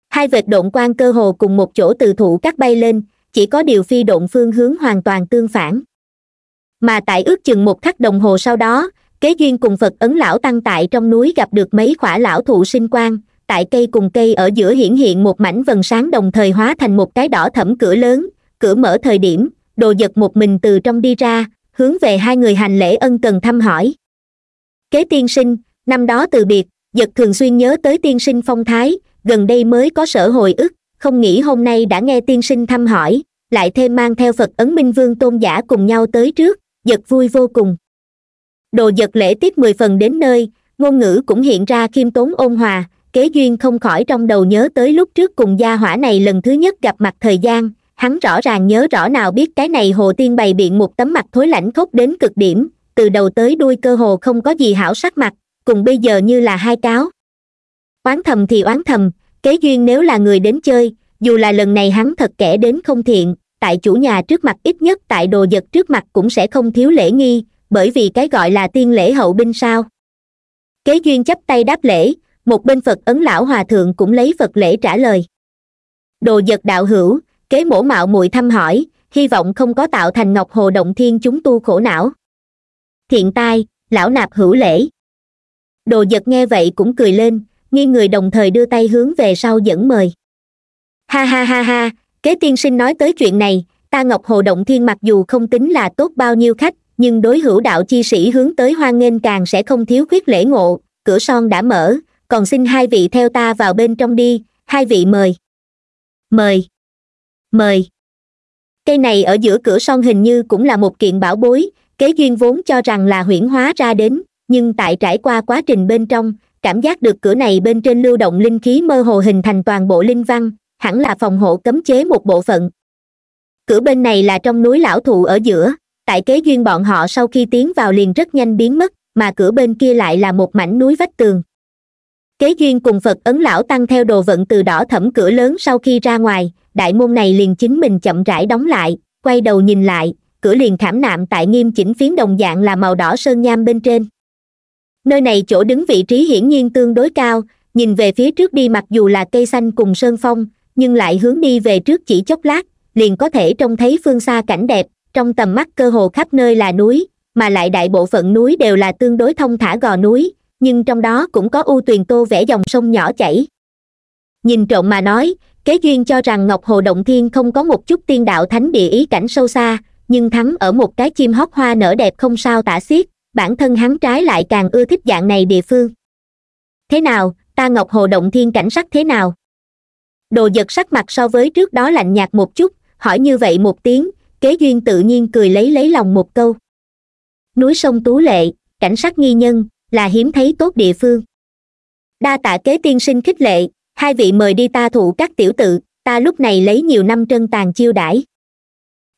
hai vệt độn quan cơ hồ cùng một chỗ từ thủ các bay lên chỉ có điều phi độn phương hướng hoàn toàn tương phản mà tại ước chừng một khắc đồng hồ sau đó kế duyên cùng phật ấn lão tăng tại trong núi gặp được mấy khỏa lão thụ sinh quang tại cây cùng cây ở giữa hiển hiện một mảnh vần sáng đồng thời hóa thành một cái đỏ thẫm cửa lớn cửa mở thời điểm đồ giật một mình từ trong đi ra hướng về hai người hành lễ ân cần thăm hỏi kế tiên sinh năm đó từ biệt giật thường xuyên nhớ tới tiên sinh phong thái gần đây mới có sở hồi ức không nghĩ hôm nay đã nghe tiên sinh thăm hỏi lại thêm mang theo phật ấn minh vương tôn giả cùng nhau tới trước giật vui vô cùng đồ vật lễ tiếp mười phần đến nơi ngôn ngữ cũng hiện ra khiêm tốn ôn hòa kế duyên không khỏi trong đầu nhớ tới lúc trước cùng gia hỏa này lần thứ nhất gặp mặt thời gian hắn rõ ràng nhớ rõ nào biết cái này hồ tiên bày biện một tấm mặt thối lãnh khốc đến cực điểm từ đầu tới đuôi cơ hồ không có gì hảo sắc mặt cùng bây giờ như là hai cáo oán thầm thì oán thầm kế duyên nếu là người đến chơi dù là lần này hắn thật kẻ đến không thiện tại chủ nhà trước mặt ít nhất tại đồ vật trước mặt cũng sẽ không thiếu lễ nghi bởi vì cái gọi là tiên lễ hậu binh sao kế duyên chấp tay đáp lễ một bên phật ấn lão hòa thượng cũng lấy phật lễ trả lời đồ vật đạo hữu kế mổ mạo mùi thăm hỏi hy vọng không có tạo thành ngọc hồ động thiên chúng tu khổ não thiện tai lão nạp hữu lễ đồ vật nghe vậy cũng cười lên nghi người đồng thời đưa tay hướng về sau dẫn mời ha ha ha ha kế tiên sinh nói tới chuyện này ta ngọc hồ động thiên mặc dù không tính là tốt bao nhiêu khách nhưng đối hữu đạo chi sĩ hướng tới hoan nghênh càng sẽ không thiếu khuyết lễ ngộ cửa son đã mở còn xin hai vị theo ta vào bên trong đi hai vị mời mời mời cây này ở giữa cửa son hình như cũng là một kiện bảo bối kế duyên vốn cho rằng là huyễn hóa ra đến nhưng tại trải qua quá trình bên trong cảm giác được cửa này bên trên lưu động linh khí mơ hồ hình thành toàn bộ linh văn hẳn là phòng hộ cấm chế một bộ phận cửa bên này là trong núi lão thụ ở giữa tại kế duyên bọn họ sau khi tiến vào liền rất nhanh biến mất mà cửa bên kia lại là một mảnh núi vách tường kế duyên cùng phật ấn lão tăng theo đồ vận từ đỏ thẩm cửa lớn sau khi ra ngoài đại môn này liền chính mình chậm rãi đóng lại quay đầu nhìn lại cửa liền khảm nạm tại nghiêm chỉnh phiến đồng dạng là màu đỏ sơn nham bên trên nơi này chỗ đứng vị trí hiển nhiên tương đối cao nhìn về phía trước đi mặc dù là cây xanh cùng sơn phong nhưng lại hướng đi về trước chỉ chốc lát liền có thể trông thấy phương xa cảnh đẹp trong tầm mắt cơ hồ khắp nơi là núi mà lại đại bộ phận núi đều là tương đối thông thả gò núi nhưng trong đó cũng có u tuyền tô vẽ dòng sông nhỏ chảy nhìn trộm mà nói kế duyên cho rằng ngọc hồ động thiên không có một chút tiên đạo thánh địa ý cảnh sâu xa nhưng thắng ở một cái chim hót hoa nở đẹp không sao tả xiết bản thân hắn trái lại càng ưa thích dạng này địa phương thế nào ta ngọc hồ động thiên cảnh sắc thế nào đồ giật sắc mặt so với trước đó lạnh nhạt một chút hỏi như vậy một tiếng kế duyên tự nhiên cười lấy lấy lòng một câu núi sông tú lệ cảnh sát nghi nhân là hiếm thấy tốt địa phương đa tạ kế tiên sinh khích lệ hai vị mời đi ta thụ các tiểu tự ta lúc này lấy nhiều năm trân tàn chiêu đãi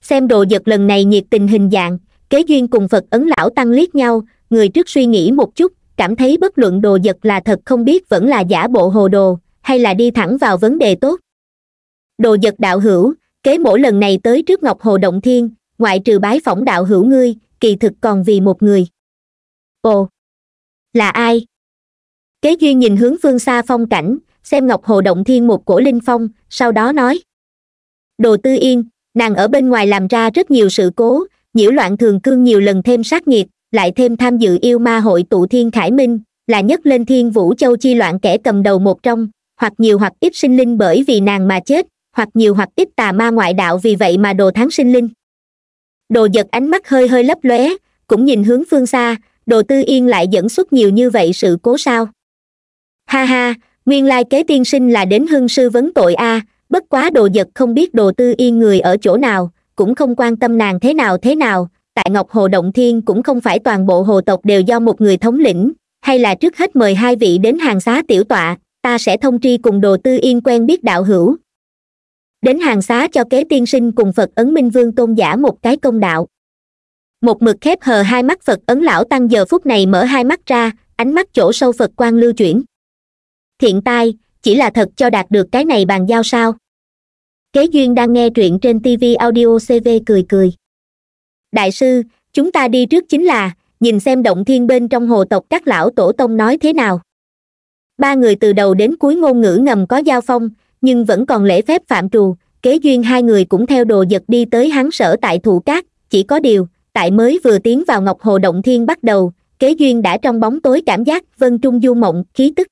xem đồ giật lần này nhiệt tình hình dạng kế duyên cùng phật ấn lão tăng liếc nhau người trước suy nghĩ một chút cảm thấy bất luận đồ giật là thật không biết vẫn là giả bộ hồ đồ hay là đi thẳng vào vấn đề tốt đồ giật đạo hữu kế mỗi lần này tới trước ngọc hồ động thiên ngoại trừ bái phỏng đạo hữu ngươi kỳ thực còn vì một người ồ là ai kế duy nhìn hướng phương xa phong cảnh xem ngọc hồ động thiên một cổ linh phong sau đó nói đồ tư yên nàng ở bên ngoài làm ra rất nhiều sự cố nhiễu loạn thường cương nhiều lần thêm sát nghiệt lại thêm tham dự yêu ma hội tụ thiên khải minh là nhất lên thiên vũ châu chi loạn kẻ cầm đầu một trong hoặc nhiều hoặc ít sinh linh bởi vì nàng mà chết hoặc nhiều hoặc ít tà ma ngoại đạo vì vậy mà đồ tháng sinh linh đồ giật ánh mắt hơi hơi lấp lóe cũng nhìn hướng phương xa đồ tư yên lại dẫn xuất nhiều như vậy sự cố sao ha ha nguyên lai kế tiên sinh là đến hưng sư vấn tội a bất quá đồ giật không biết đồ tư yên người ở chỗ nào cũng không quan tâm nàng thế nào thế nào tại ngọc hồ động thiên cũng không phải toàn bộ hồ tộc đều do một người thống lĩnh hay là trước hết mời hai vị đến hàng xá tiểu tọa ta sẽ thông tri cùng đồ tư yên quen biết đạo hữu đến hàng xá cho kế tiên sinh cùng phật ấn minh vương tôn giả một cái công đạo một mực khép hờ hai mắt phật ấn lão tăng giờ phút này mở hai mắt ra ánh mắt chỗ sâu phật quan lưu chuyển thiện tai chỉ là thật cho đạt được cái này bàn giao sao kế duyên đang nghe truyện trên tv audio cv cười cười đại sư chúng ta đi trước chính là nhìn xem động thiên bên trong hồ tộc các lão tổ tông nói thế nào ba người từ đầu đến cuối ngôn ngữ ngầm có giao phong nhưng vẫn còn lễ phép phạm trù kế duyên hai người cũng theo đồ giật đi tới hắn sở tại thủ cát chỉ có điều tại mới vừa tiến vào ngọc hồ động thiên bắt đầu kế duyên đã trong bóng tối cảm giác vân trung du mộng khí tức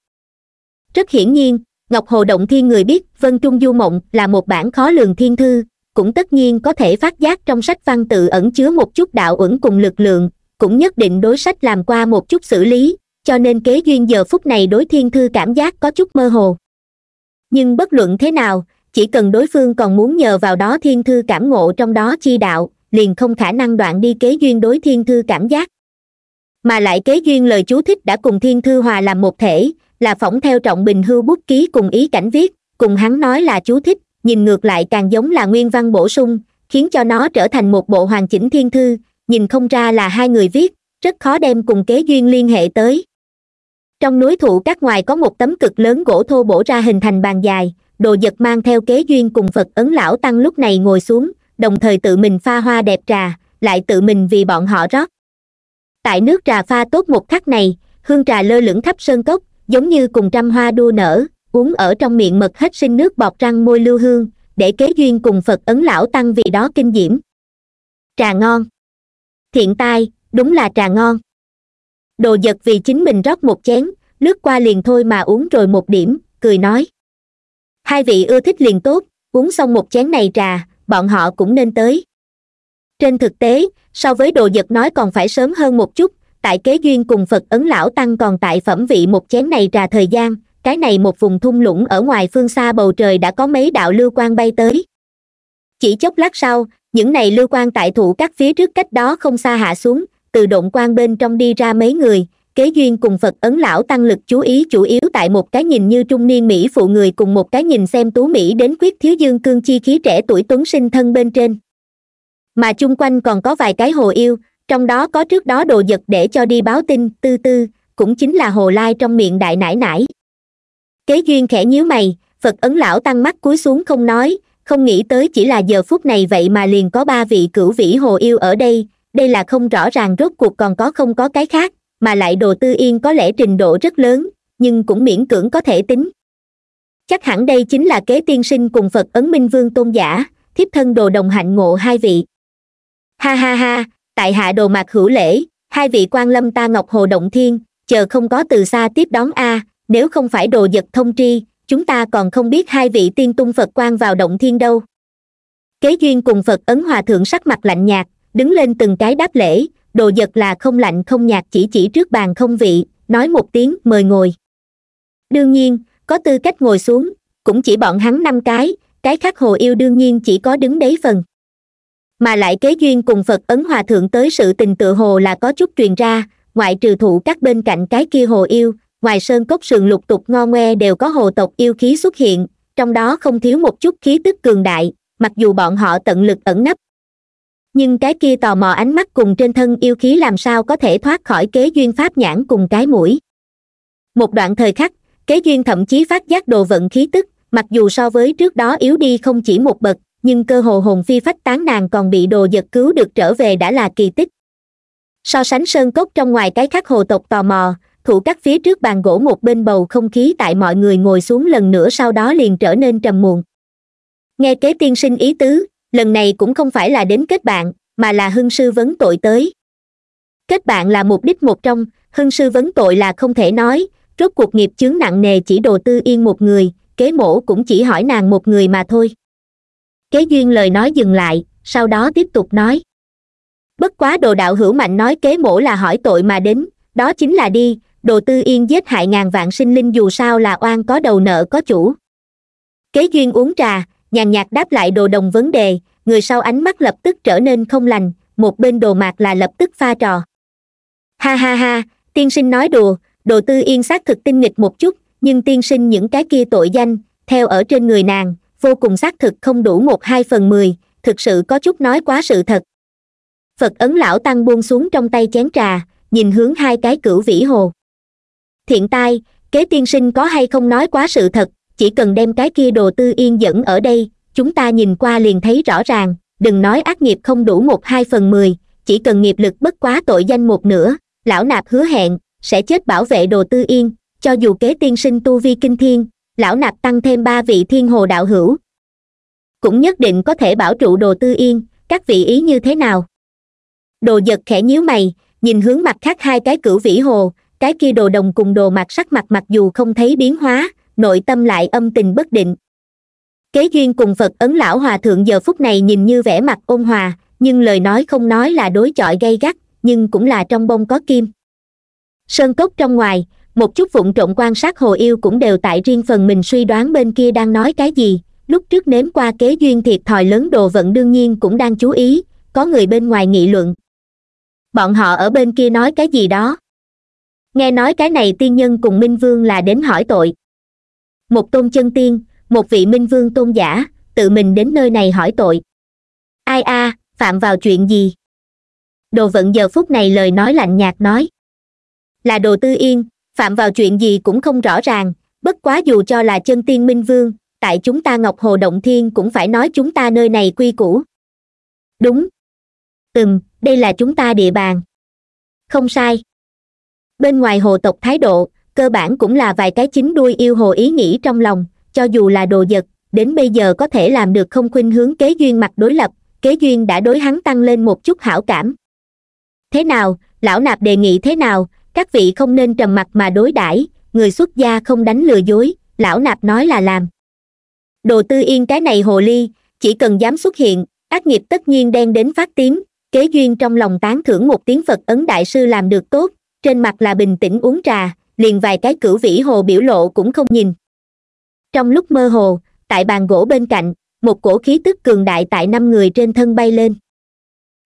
rất hiển nhiên ngọc hồ động thiên người biết vân trung du mộng là một bản khó lường thiên thư cũng tất nhiên có thể phát giác trong sách văn tự ẩn chứa một chút đạo ẩn cùng lực lượng cũng nhất định đối sách làm qua một chút xử lý cho nên kế duyên giờ phút này đối thiên thư cảm giác có chút mơ hồ nhưng bất luận thế nào chỉ cần đối phương còn muốn nhờ vào đó thiên thư cảm ngộ trong đó chi đạo liền không khả năng đoạn đi kế duyên đối thiên thư cảm giác mà lại kế duyên lời chú thích đã cùng thiên thư hòa làm một thể là phỏng theo trọng bình hư bút ký cùng ý cảnh viết cùng hắn nói là chú thích nhìn ngược lại càng giống là nguyên văn bổ sung khiến cho nó trở thành một bộ hoàn chỉnh thiên thư nhìn không ra là hai người viết rất khó đem cùng kế duyên liên hệ tới trong núi thụ các ngoài có một tấm cực lớn gỗ thô bổ ra hình thành bàn dài đồ vật mang theo kế duyên cùng phật ấn lão tăng lúc này ngồi xuống đồng thời tự mình pha hoa đẹp trà lại tự mình vì bọn họ rót tại nước trà pha tốt một khắc này hương trà lơ lửng khắp sơn cốc giống như cùng trăm hoa đua nở uống ở trong miệng mật hết sinh nước bọt răng môi lưu hương để kế duyên cùng phật ấn lão tăng vì đó kinh diễm trà ngon thiện tai đúng là trà ngon đồ giật vì chính mình rót một chén lướt qua liền thôi mà uống rồi một điểm cười nói hai vị ưa thích liền tốt uống xong một chén này trà bọn họ cũng nên tới trên thực tế so với đồ giật nói còn phải sớm hơn một chút tại kế duyên cùng phật ấn lão tăng còn tại phẩm vị một chén này trà thời gian cái này một vùng thung lũng ở ngoài phương xa bầu trời đã có mấy đạo lưu quan bay tới chỉ chốc lát sau những này lưu quan tại thụ các phía trước cách đó không xa hạ xuống từ động quan bên trong đi ra mấy người kế duyên cùng phật ấn lão tăng lực chú ý chủ yếu tại một cái nhìn như trung niên mỹ phụ người cùng một cái nhìn xem tú mỹ đến quyết thiếu dương cương chi khí trẻ tuổi tuấn sinh thân bên trên mà chung quanh còn có vài cái hồ yêu trong đó có trước đó đồ vật để cho đi báo tin tư tư cũng chính là hồ lai trong miệng đại nải nải kế duyên khẽ nhíu mày phật ấn lão tăng mắt cúi xuống không nói không nghĩ tới chỉ là giờ phút này vậy mà liền có ba vị cửu vĩ hồ yêu ở đây đây là không rõ ràng rốt cuộc còn có không có cái khác mà lại đồ tư yên có lẽ trình độ rất lớn nhưng cũng miễn cưỡng có thể tính chắc hẳn đây chính là kế tiên sinh cùng phật ấn minh vương tôn giả thiếp thân đồ đồng hạnh ngộ hai vị ha ha ha tại hạ đồ mạc hữu lễ hai vị quan lâm ta ngọc hồ động thiên chờ không có từ xa tiếp đón a nếu không phải đồ giật thông tri chúng ta còn không biết hai vị tiên tung phật quan vào động thiên đâu kế duyên cùng phật ấn hòa thượng sắc mặt lạnh nhạt đứng lên từng cái đáp lễ đồ vật là không lạnh không nhạt chỉ chỉ trước bàn không vị nói một tiếng mời ngồi đương nhiên có tư cách ngồi xuống cũng chỉ bọn hắn năm cái cái khác hồ yêu đương nhiên chỉ có đứng đấy phần mà lại kế duyên cùng phật ấn hòa thượng tới sự tình tự hồ là có chút truyền ra ngoại trừ thụ các bên cạnh cái kia hồ yêu ngoài sơn cốc sườn lục tục ngo ngoe đều có hồ tộc yêu khí xuất hiện trong đó không thiếu một chút khí tức cường đại mặc dù bọn họ tận lực ẩn nấp nhưng cái kia tò mò ánh mắt cùng trên thân yêu khí làm sao có thể thoát khỏi kế duyên pháp nhãn cùng cái mũi một đoạn thời khắc kế duyên thậm chí phát giác đồ vận khí tức mặc dù so với trước đó yếu đi không chỉ một bậc nhưng cơ hồ hồn phi phách tán nàng còn bị đồ giật cứu được trở về đã là kỳ tích so sánh sơn cốc trong ngoài cái khắc hồ tộc tò mò thủ các phía trước bàn gỗ một bên bầu không khí tại mọi người ngồi xuống lần nữa sau đó liền trở nên trầm muộn nghe kế tiên sinh ý tứ lần này cũng không phải là đến kết bạn mà là hưng sư vấn tội tới kết bạn là mục đích một trong hưng sư vấn tội là không thể nói rốt cuộc nghiệp chướng nặng nề chỉ đồ tư yên một người kế mổ cũng chỉ hỏi nàng một người mà thôi kế duyên lời nói dừng lại sau đó tiếp tục nói bất quá đồ đạo hữu mạnh nói kế mổ là hỏi tội mà đến đó chính là đi đồ tư yên giết hại ngàn vạn sinh linh dù sao là oan có đầu nợ có chủ kế duyên uống trà nhàn nhạt đáp lại đồ đồng vấn đề người sau ánh mắt lập tức trở nên không lành một bên đồ mạc là lập tức pha trò ha ha ha tiên sinh nói đùa đồ tư yên xác thực tinh nghịch một chút nhưng tiên sinh những cái kia tội danh theo ở trên người nàng vô cùng xác thực không đủ một hai phần mười thực sự có chút nói quá sự thật phật ấn lão tăng buông xuống trong tay chén trà nhìn hướng hai cái cửu vĩ hồ thiện tai kế tiên sinh có hay không nói quá sự thật chỉ cần đem cái kia đồ tư yên dẫn ở đây chúng ta nhìn qua liền thấy rõ ràng đừng nói ác nghiệp không đủ một hai phần mười chỉ cần nghiệp lực bất quá tội danh một nửa lão nạp hứa hẹn sẽ chết bảo vệ đồ tư yên cho dù kế tiên sinh tu vi kinh thiên lão nạp tăng thêm ba vị thiên hồ đạo hữu cũng nhất định có thể bảo trụ đồ tư yên các vị ý như thế nào đồ giật khẽ nhíu mày nhìn hướng mặt khác hai cái cửu vĩ hồ cái kia đồ đồng cùng đồ mặt sắc mặt mặc dù không thấy biến hóa nội tâm lại âm tình bất định kế duyên cùng phật ấn lão hòa thượng giờ phút này nhìn như vẻ mặt ôn hòa nhưng lời nói không nói là đối chọi gay gắt nhưng cũng là trong bông có kim sơn cốc trong ngoài một chút vụn trộn quan sát hồ yêu cũng đều tại riêng phần mình suy đoán bên kia đang nói cái gì lúc trước nếm qua kế duyên thiệt thòi lớn đồ vận đương nhiên cũng đang chú ý có người bên ngoài nghị luận bọn họ ở bên kia nói cái gì đó nghe nói cái này tiên nhân cùng minh vương là đến hỏi tội một tôn chân tiên một vị minh vương tôn giả tự mình đến nơi này hỏi tội ai a à, phạm vào chuyện gì đồ vận giờ phút này lời nói lạnh nhạt nói là đồ tư yên phạm vào chuyện gì cũng không rõ ràng bất quá dù cho là chân tiên minh vương tại chúng ta ngọc hồ động thiên cũng phải nói chúng ta nơi này quy củ đúng ừm đây là chúng ta địa bàn không sai bên ngoài hồ tộc thái độ cơ bản cũng là vài cái chính đuôi yêu hồ ý nghĩ trong lòng cho dù là đồ vật đến bây giờ có thể làm được không khuynh hướng kế duyên mặt đối lập kế duyên đã đối hắn tăng lên một chút hảo cảm thế nào lão nạp đề nghị thế nào các vị không nên trầm mặt mà đối đãi người xuất gia không đánh lừa dối lão nạp nói là làm đồ tư yên cái này hồ ly chỉ cần dám xuất hiện ác nghiệp tất nhiên đen đến phát tím kế duyên trong lòng tán thưởng một tiếng phật ấn đại sư làm được tốt trên mặt là bình tĩnh uống trà liền vài cái cửu vĩ hồ biểu lộ cũng không nhìn trong lúc mơ hồ tại bàn gỗ bên cạnh một cổ khí tức cường đại tại năm người trên thân bay lên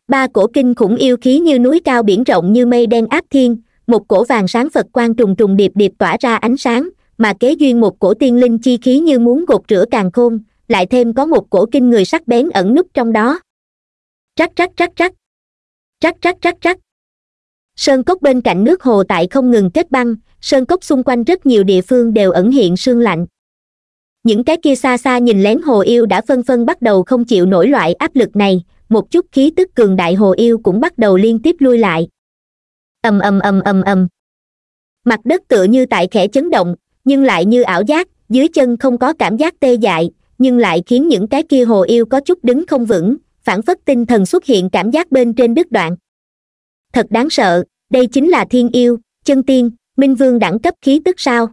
ba cổ kinh khủng yêu khí như núi cao biển rộng như mây đen áp thiên một cổ vàng sáng phật quan trùng trùng điệp điệp tỏa ra ánh sáng mà kế duyên một cổ tiên linh chi khí như muốn gột rửa càng khôn lại thêm có một cổ kinh người sắc bén ẩn núp trong đó rắc rắc rắc rắc rắc rắc rắc rắc sơn cốc bên cạnh nước hồ tại không ngừng kết băng sơn cốc xung quanh rất nhiều địa phương đều ẩn hiện sương lạnh những cái kia xa xa nhìn lén hồ yêu đã phân phân bắt đầu không chịu nổi loại áp lực này một chút khí tức cường đại hồ yêu cũng bắt đầu liên tiếp lui lại ầm ầm ầm ầm ầm mặt đất tựa như tại khẽ chấn động nhưng lại như ảo giác dưới chân không có cảm giác tê dại nhưng lại khiến những cái kia hồ yêu có chút đứng không vững phản phất tinh thần xuất hiện cảm giác bên trên đứt đoạn thật đáng sợ đây chính là thiên yêu chân tiên minh vương đẳng cấp khí tức sao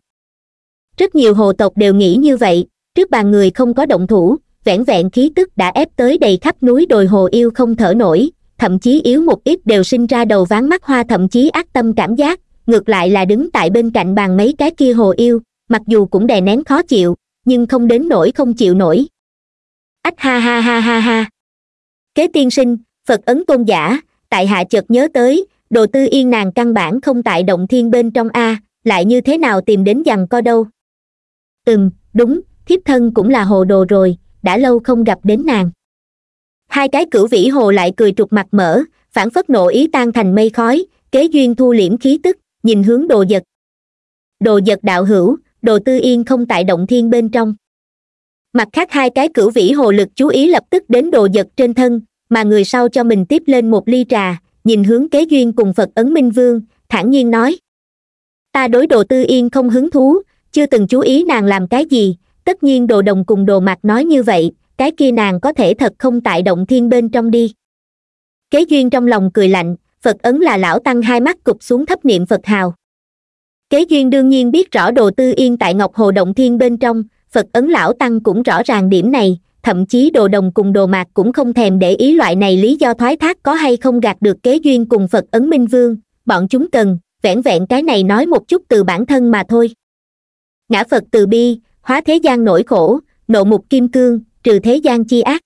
rất nhiều hồ tộc đều nghĩ như vậy trước bàn người không có động thủ vẻn vẹn khí tức đã ép tới đầy khắp núi đồi hồ yêu không thở nổi thậm chí yếu một ít đều sinh ra đầu ván mắt hoa thậm chí ác tâm cảm giác ngược lại là đứng tại bên cạnh bàn mấy cái kia hồ yêu mặc dù cũng đè nén khó chịu nhưng không đến nổi không chịu nổi ách ha ha ha ha ha kế tiên sinh phật ấn tôn giả tại hạ chợt nhớ tới đồ tư yên nàng căn bản không tại động thiên bên trong a lại như thế nào tìm đến dằn co đâu ừm đúng thiếp thân cũng là hồ đồ rồi đã lâu không gặp đến nàng hai cái cửu vĩ hồ lại cười trục mặt mở phản phất nộ ý tan thành mây khói kế duyên thu liễm khí tức nhìn hướng đồ vật đồ vật đạo hữu đồ tư yên không tại động thiên bên trong mặt khác hai cái cửu vĩ hồ lực chú ý lập tức đến đồ vật trên thân mà người sau cho mình tiếp lên một ly trà nhìn hướng kế duyên cùng phật ấn minh vương thản nhiên nói ta đối đồ tư yên không hứng thú chưa từng chú ý nàng làm cái gì tất nhiên đồ đồng cùng đồ mặt nói như vậy cái kia nàng có thể thật không tại động thiên bên trong đi kế duyên trong lòng cười lạnh phật ấn là lão tăng hai mắt cụp xuống thấp niệm phật hào kế duyên đương nhiên biết rõ đồ tư yên tại ngọc hồ động thiên bên trong phật ấn lão tăng cũng rõ ràng điểm này thậm chí đồ đồng cùng đồ mạc cũng không thèm để ý loại này lý do thoái thác có hay không gạt được kế duyên cùng phật ấn minh vương bọn chúng cần vẻn vẹn cái này nói một chút từ bản thân mà thôi ngã phật từ bi hóa thế gian nổi khổ nộ mục kim cương trừ thế gian chi ác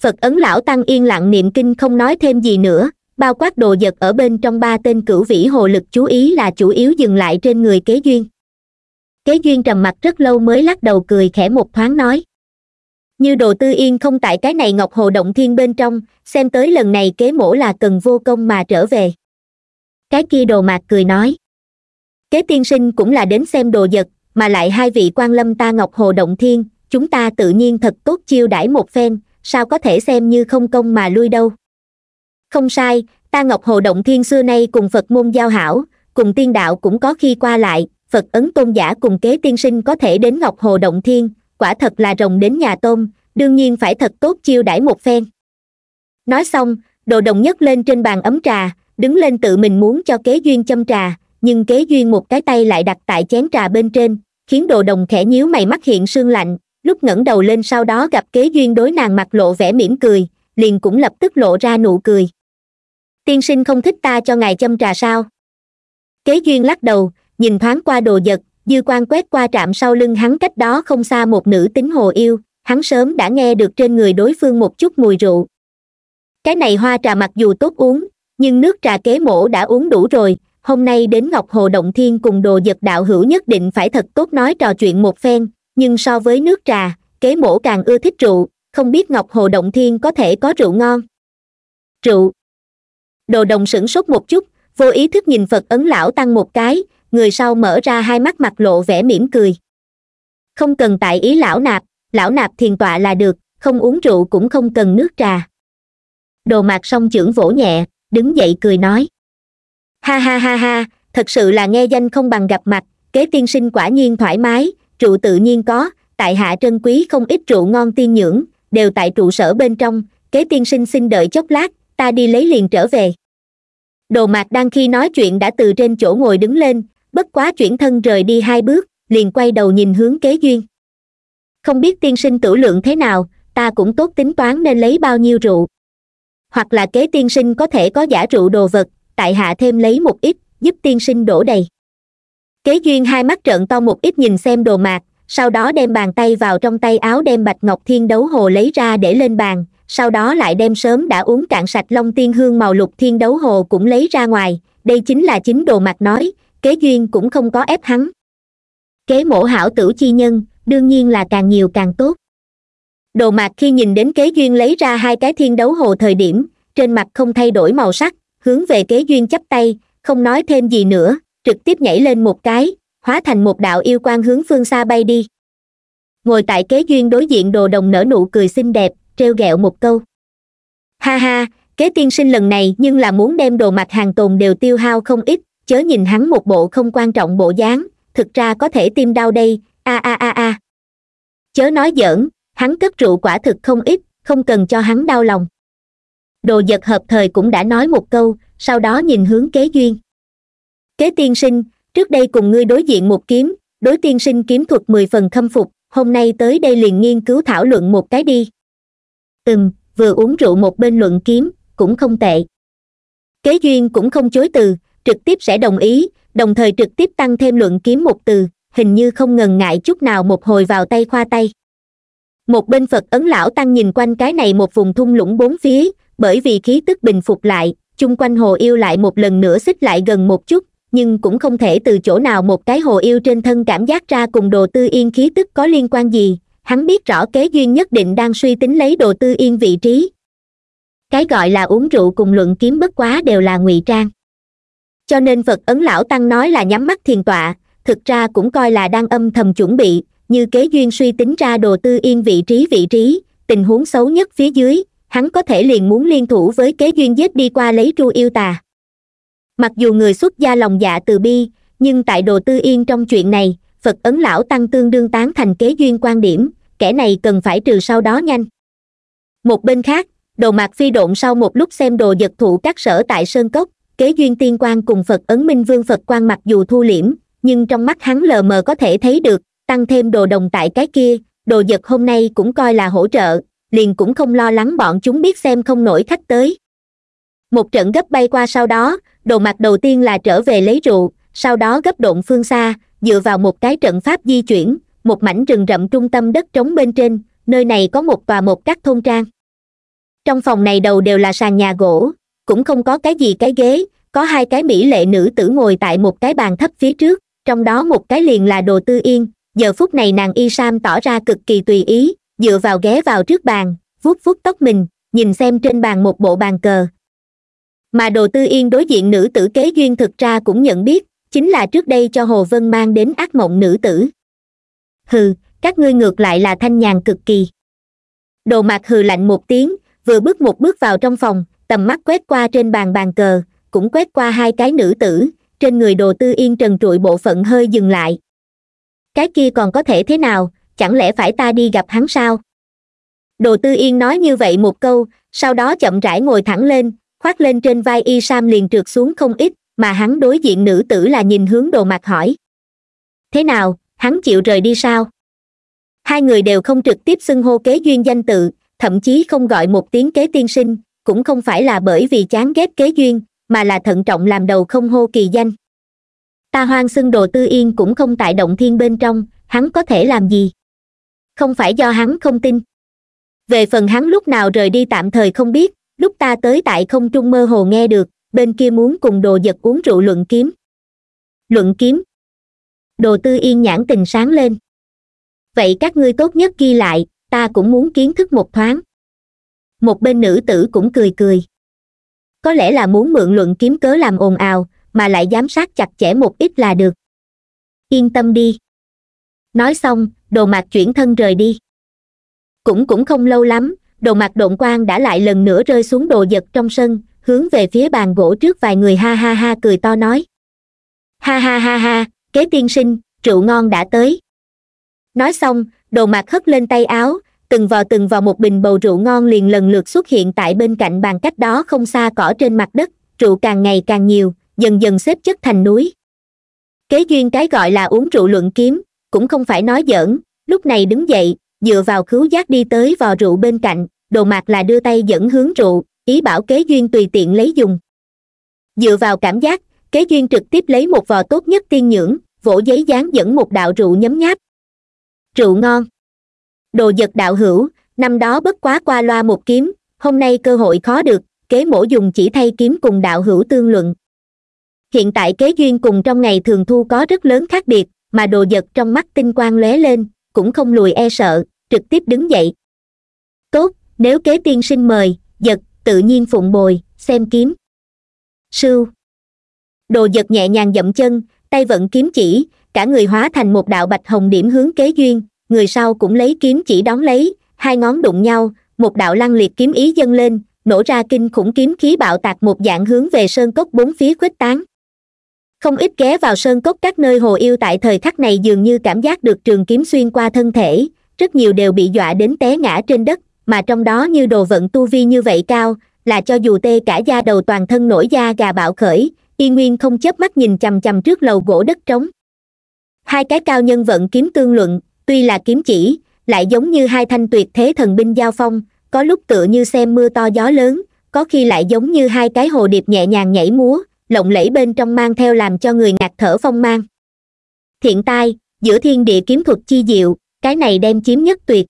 phật ấn lão tăng yên lặng niệm kinh không nói thêm gì nữa bao quát đồ vật ở bên trong ba tên cửu vĩ hồ lực chú ý là chủ yếu dừng lại trên người kế duyên kế duyên trầm mặt rất lâu mới lắc đầu cười khẽ một thoáng nói như đồ tư yên không tại cái này ngọc hồ động thiên bên trong xem tới lần này kế mổ là cần vô công mà trở về cái kia đồ mạc cười nói kế tiên sinh cũng là đến xem đồ vật mà lại hai vị quan lâm ta ngọc hồ động thiên chúng ta tự nhiên thật tốt chiêu đãi một phen sao có thể xem như không công mà lui đâu không sai ta ngọc hồ động thiên xưa nay cùng phật môn giao hảo cùng tiên đạo cũng có khi qua lại phật ấn tôn giả cùng kế tiên sinh có thể đến ngọc hồ động thiên quả thật là rồng đến nhà tôm đương nhiên phải thật tốt chiêu đãi một phen nói xong đồ đồng nhất lên trên bàn ấm trà đứng lên tự mình muốn cho kế duyên châm trà nhưng kế duyên một cái tay lại đặt tại chén trà bên trên khiến đồ đồng khẽ nhíu mày mắt hiện sương lạnh lúc ngẩng đầu lên sau đó gặp kế duyên đối nàng mặt lộ vẻ mỉm cười liền cũng lập tức lộ ra nụ cười tiên sinh không thích ta cho ngài châm trà sao kế duyên lắc đầu nhìn thoáng qua đồ vật dư quan quét qua trạm sau lưng hắn cách đó không xa một nữ tính hồ yêu hắn sớm đã nghe được trên người đối phương một chút mùi rượu cái này hoa trà mặc dù tốt uống nhưng nước trà kế mổ đã uống đủ rồi hôm nay đến ngọc hồ động thiên cùng đồ vật đạo hữu nhất định phải thật tốt nói trò chuyện một phen nhưng so với nước trà kế mổ càng ưa thích rượu không biết ngọc hồ động thiên có thể có rượu ngon rượu đồ đồng sửng sốt một chút vô ý thức nhìn phật ấn lão tăng một cái người sau mở ra hai mắt mặt lộ vẻ mỉm cười không cần tại ý lão nạp lão nạp thiền tọa là được không uống rượu cũng không cần nước trà đồ mạc song trưởng vỗ nhẹ đứng dậy cười nói ha ha ha ha thật sự là nghe danh không bằng gặp mặt kế tiên sinh quả nhiên thoải mái rượu tự nhiên có tại hạ trân quý không ít rượu ngon tiên nhưỡng đều tại trụ sở bên trong kế tiên sinh xin đợi chốc lát ta đi lấy liền trở về đồ mạc đang khi nói chuyện đã từ trên chỗ ngồi đứng lên bất quá chuyển thân rời đi hai bước liền quay đầu nhìn hướng kế duyên không biết tiên sinh tử lượng thế nào ta cũng tốt tính toán nên lấy bao nhiêu rượu hoặc là kế tiên sinh có thể có giả rượu đồ vật tại hạ thêm lấy một ít giúp tiên sinh đổ đầy kế duyên hai mắt trợn to một ít nhìn xem đồ mạc sau đó đem bàn tay vào trong tay áo đem bạch ngọc thiên đấu hồ lấy ra để lên bàn sau đó lại đem sớm đã uống cạn sạch long tiên hương màu lục thiên đấu hồ cũng lấy ra ngoài đây chính là chính đồ mạc nói kế duyên cũng không có ép hắn kế mổ hảo tử chi nhân đương nhiên là càng nhiều càng tốt đồ mạc khi nhìn đến kế duyên lấy ra hai cái thiên đấu hồ thời điểm trên mặt không thay đổi màu sắc hướng về kế duyên chắp tay không nói thêm gì nữa trực tiếp nhảy lên một cái hóa thành một đạo yêu quan hướng phương xa bay đi ngồi tại kế duyên đối diện đồ đồng nở nụ cười xinh đẹp trêu ghẹo một câu ha ha kế tiên sinh lần này nhưng là muốn đem đồ mặt hàng tồn đều tiêu hao không ít chớ nhìn hắn một bộ không quan trọng bộ dáng thực ra có thể tiêm đau đây a a a a chớ nói giỡn hắn cất rượu quả thực không ít không cần cho hắn đau lòng đồ vật hợp thời cũng đã nói một câu sau đó nhìn hướng kế duyên kế tiên sinh trước đây cùng ngươi đối diện một kiếm đối tiên sinh kiếm thuật mười phần khâm phục hôm nay tới đây liền nghiên cứu thảo luận một cái đi ừm vừa uống rượu một bên luận kiếm cũng không tệ kế duyên cũng không chối từ trực tiếp sẽ đồng ý đồng thời trực tiếp tăng thêm luận kiếm một từ hình như không ngần ngại chút nào một hồi vào tay khoa tay một bên phật ấn lão tăng nhìn quanh cái này một vùng thung lũng bốn phía bởi vì khí tức bình phục lại chung quanh hồ yêu lại một lần nữa xích lại gần một chút nhưng cũng không thể từ chỗ nào một cái hồ yêu trên thân cảm giác ra cùng đồ tư yên khí tức có liên quan gì hắn biết rõ kế duy nhất định đang suy tính lấy đồ tư yên vị trí cái gọi là uống rượu cùng luận kiếm bất quá đều là ngụy trang cho nên phật ấn lão tăng nói là nhắm mắt thiền tọa thực ra cũng coi là đang âm thầm chuẩn bị như kế duyên suy tính ra đồ tư yên vị trí vị trí tình huống xấu nhất phía dưới hắn có thể liền muốn liên thủ với kế duyên giết đi qua lấy tru yêu tà mặc dù người xuất gia lòng dạ từ bi nhưng tại đồ tư yên trong chuyện này phật ấn lão tăng tương đương tán thành kế duyên quan điểm kẻ này cần phải trừ sau đó nhanh một bên khác đồ mạc phi độn sau một lúc xem đồ vật thụ các sở tại sơn cốc kế duyên tiên quan cùng phật ấn minh vương phật quan mặc dù thu liễm nhưng trong mắt hắn lờ mờ có thể thấy được tăng thêm đồ đồng tại cái kia đồ vật hôm nay cũng coi là hỗ trợ liền cũng không lo lắng bọn chúng biết xem không nổi khách tới một trận gấp bay qua sau đó đồ mặt đầu tiên là trở về lấy rượu sau đó gấp độn phương xa dựa vào một cái trận pháp di chuyển một mảnh rừng rậm trung tâm đất trống bên trên nơi này có một tòa một các thôn trang trong phòng này đầu đều là sàn nhà gỗ cũng không có cái gì cái ghế có hai cái mỹ lệ nữ tử ngồi tại một cái bàn thấp phía trước trong đó một cái liền là đồ tư yên giờ phút này nàng y sam tỏ ra cực kỳ tùy ý dựa vào ghé vào trước bàn vuốt vuốt tóc mình nhìn xem trên bàn một bộ bàn cờ mà đồ tư yên đối diện nữ tử kế duyên thực ra cũng nhận biết chính là trước đây cho hồ vân mang đến ác mộng nữ tử hừ các ngươi ngược lại là thanh nhàn cực kỳ đồ mạc hừ lạnh một tiếng vừa bước một bước vào trong phòng tầm mắt quét qua trên bàn bàn cờ cũng quét qua hai cái nữ tử trên người đồ tư yên trần trụi bộ phận hơi dừng lại cái kia còn có thể thế nào chẳng lẽ phải ta đi gặp hắn sao đồ tư yên nói như vậy một câu sau đó chậm rãi ngồi thẳng lên khoác lên trên vai y sam liền trượt xuống không ít mà hắn đối diện nữ tử là nhìn hướng đồ mặt hỏi thế nào hắn chịu rời đi sao hai người đều không trực tiếp xưng hô kế duyên danh tự thậm chí không gọi một tiếng kế tiên sinh cũng không phải là bởi vì chán ghét kế duyên mà là thận trọng làm đầu không hô kỳ danh ta hoang xưng đồ tư yên cũng không tại động thiên bên trong hắn có thể làm gì không phải do hắn không tin về phần hắn lúc nào rời đi tạm thời không biết lúc ta tới tại không trung mơ hồ nghe được bên kia muốn cùng đồ giật uống rượu luận kiếm luận kiếm đồ tư yên nhãn tình sáng lên vậy các ngươi tốt nhất ghi lại ta cũng muốn kiến thức một thoáng một bên nữ tử cũng cười cười có lẽ là muốn mượn luận kiếm cớ làm ồn ào mà lại giám sát chặt chẽ một ít là được yên tâm đi nói xong đồ mạc chuyển thân rời đi cũng cũng không lâu lắm đồ mạc độn quang đã lại lần nữa rơi xuống đồ vật trong sân hướng về phía bàn gỗ trước vài người ha ha ha cười to nói ha ha ha ha kế tiên sinh rượu ngon đã tới nói xong đồ mạc hất lên tay áo từng vò từng vò một bình bầu rượu ngon liền lần lượt xuất hiện tại bên cạnh bàn cách đó không xa cỏ trên mặt đất rượu càng ngày càng nhiều dần dần xếp chất thành núi kế duyên cái gọi là uống rượu luận kiếm cũng không phải nói giỡn lúc này đứng dậy dựa vào khứu giác đi tới vò rượu bên cạnh đồ mạc là đưa tay dẫn hướng rượu ý bảo kế duyên tùy tiện lấy dùng dựa vào cảm giác kế duyên trực tiếp lấy một vò tốt nhất tiên nhưỡng vỗ giấy dán dẫn một đạo rượu nhấm nháp rượu ngon đồ vật đạo hữu năm đó bất quá qua loa một kiếm hôm nay cơ hội khó được kế mổ dùng chỉ thay kiếm cùng đạo hữu tương luận hiện tại kế duyên cùng trong ngày thường thu có rất lớn khác biệt mà đồ vật trong mắt tinh quang lóe lên cũng không lùi e sợ trực tiếp đứng dậy tốt nếu kế tiên sinh mời giật tự nhiên phụng bồi xem kiếm sưu đồ vật nhẹ nhàng dậm chân tay vận kiếm chỉ cả người hóa thành một đạo bạch hồng điểm hướng kế duyên người sau cũng lấy kiếm chỉ đón lấy hai ngón đụng nhau một đạo lăng liệt kiếm ý dâng lên nổ ra kinh khủng kiếm khí bạo tạc một dạng hướng về sơn cốc bốn phía khuếch tán không ít ghé vào sơn cốc các nơi hồ yêu tại thời khắc này dường như cảm giác được trường kiếm xuyên qua thân thể rất nhiều đều bị dọa đến té ngã trên đất mà trong đó như đồ vận tu vi như vậy cao là cho dù tê cả da đầu toàn thân nổi da gà bạo khởi y nguyên không chớp mắt nhìn chằm chằm trước lầu gỗ đất trống hai cái cao nhân vận kiếm tương luận tuy là kiếm chỉ lại giống như hai thanh tuyệt thế thần binh giao phong có lúc tựa như xem mưa to gió lớn có khi lại giống như hai cái hồ điệp nhẹ nhàng nhảy múa lộng lẫy bên trong mang theo làm cho người ngạc thở phong mang thiện tai giữa thiên địa kiếm thuật chi diệu cái này đem chiếm nhất tuyệt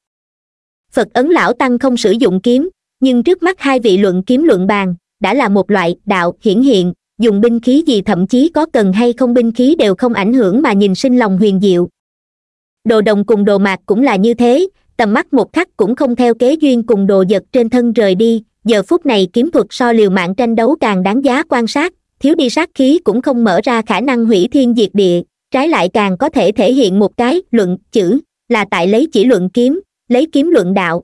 phật ấn lão tăng không sử dụng kiếm nhưng trước mắt hai vị luận kiếm luận bàn đã là một loại đạo hiển hiện dùng binh khí gì thậm chí có cần hay không binh khí đều không ảnh hưởng mà nhìn sinh lòng huyền diệu đồ đồng cùng đồ mạc cũng là như thế tầm mắt một khắc cũng không theo kế duyên cùng đồ vật trên thân rời đi giờ phút này kiếm thuật so liều mạng tranh đấu càng đáng giá quan sát thiếu đi sát khí cũng không mở ra khả năng hủy thiên diệt địa trái lại càng có thể thể hiện một cái luận chữ là tại lấy chỉ luận kiếm lấy kiếm luận đạo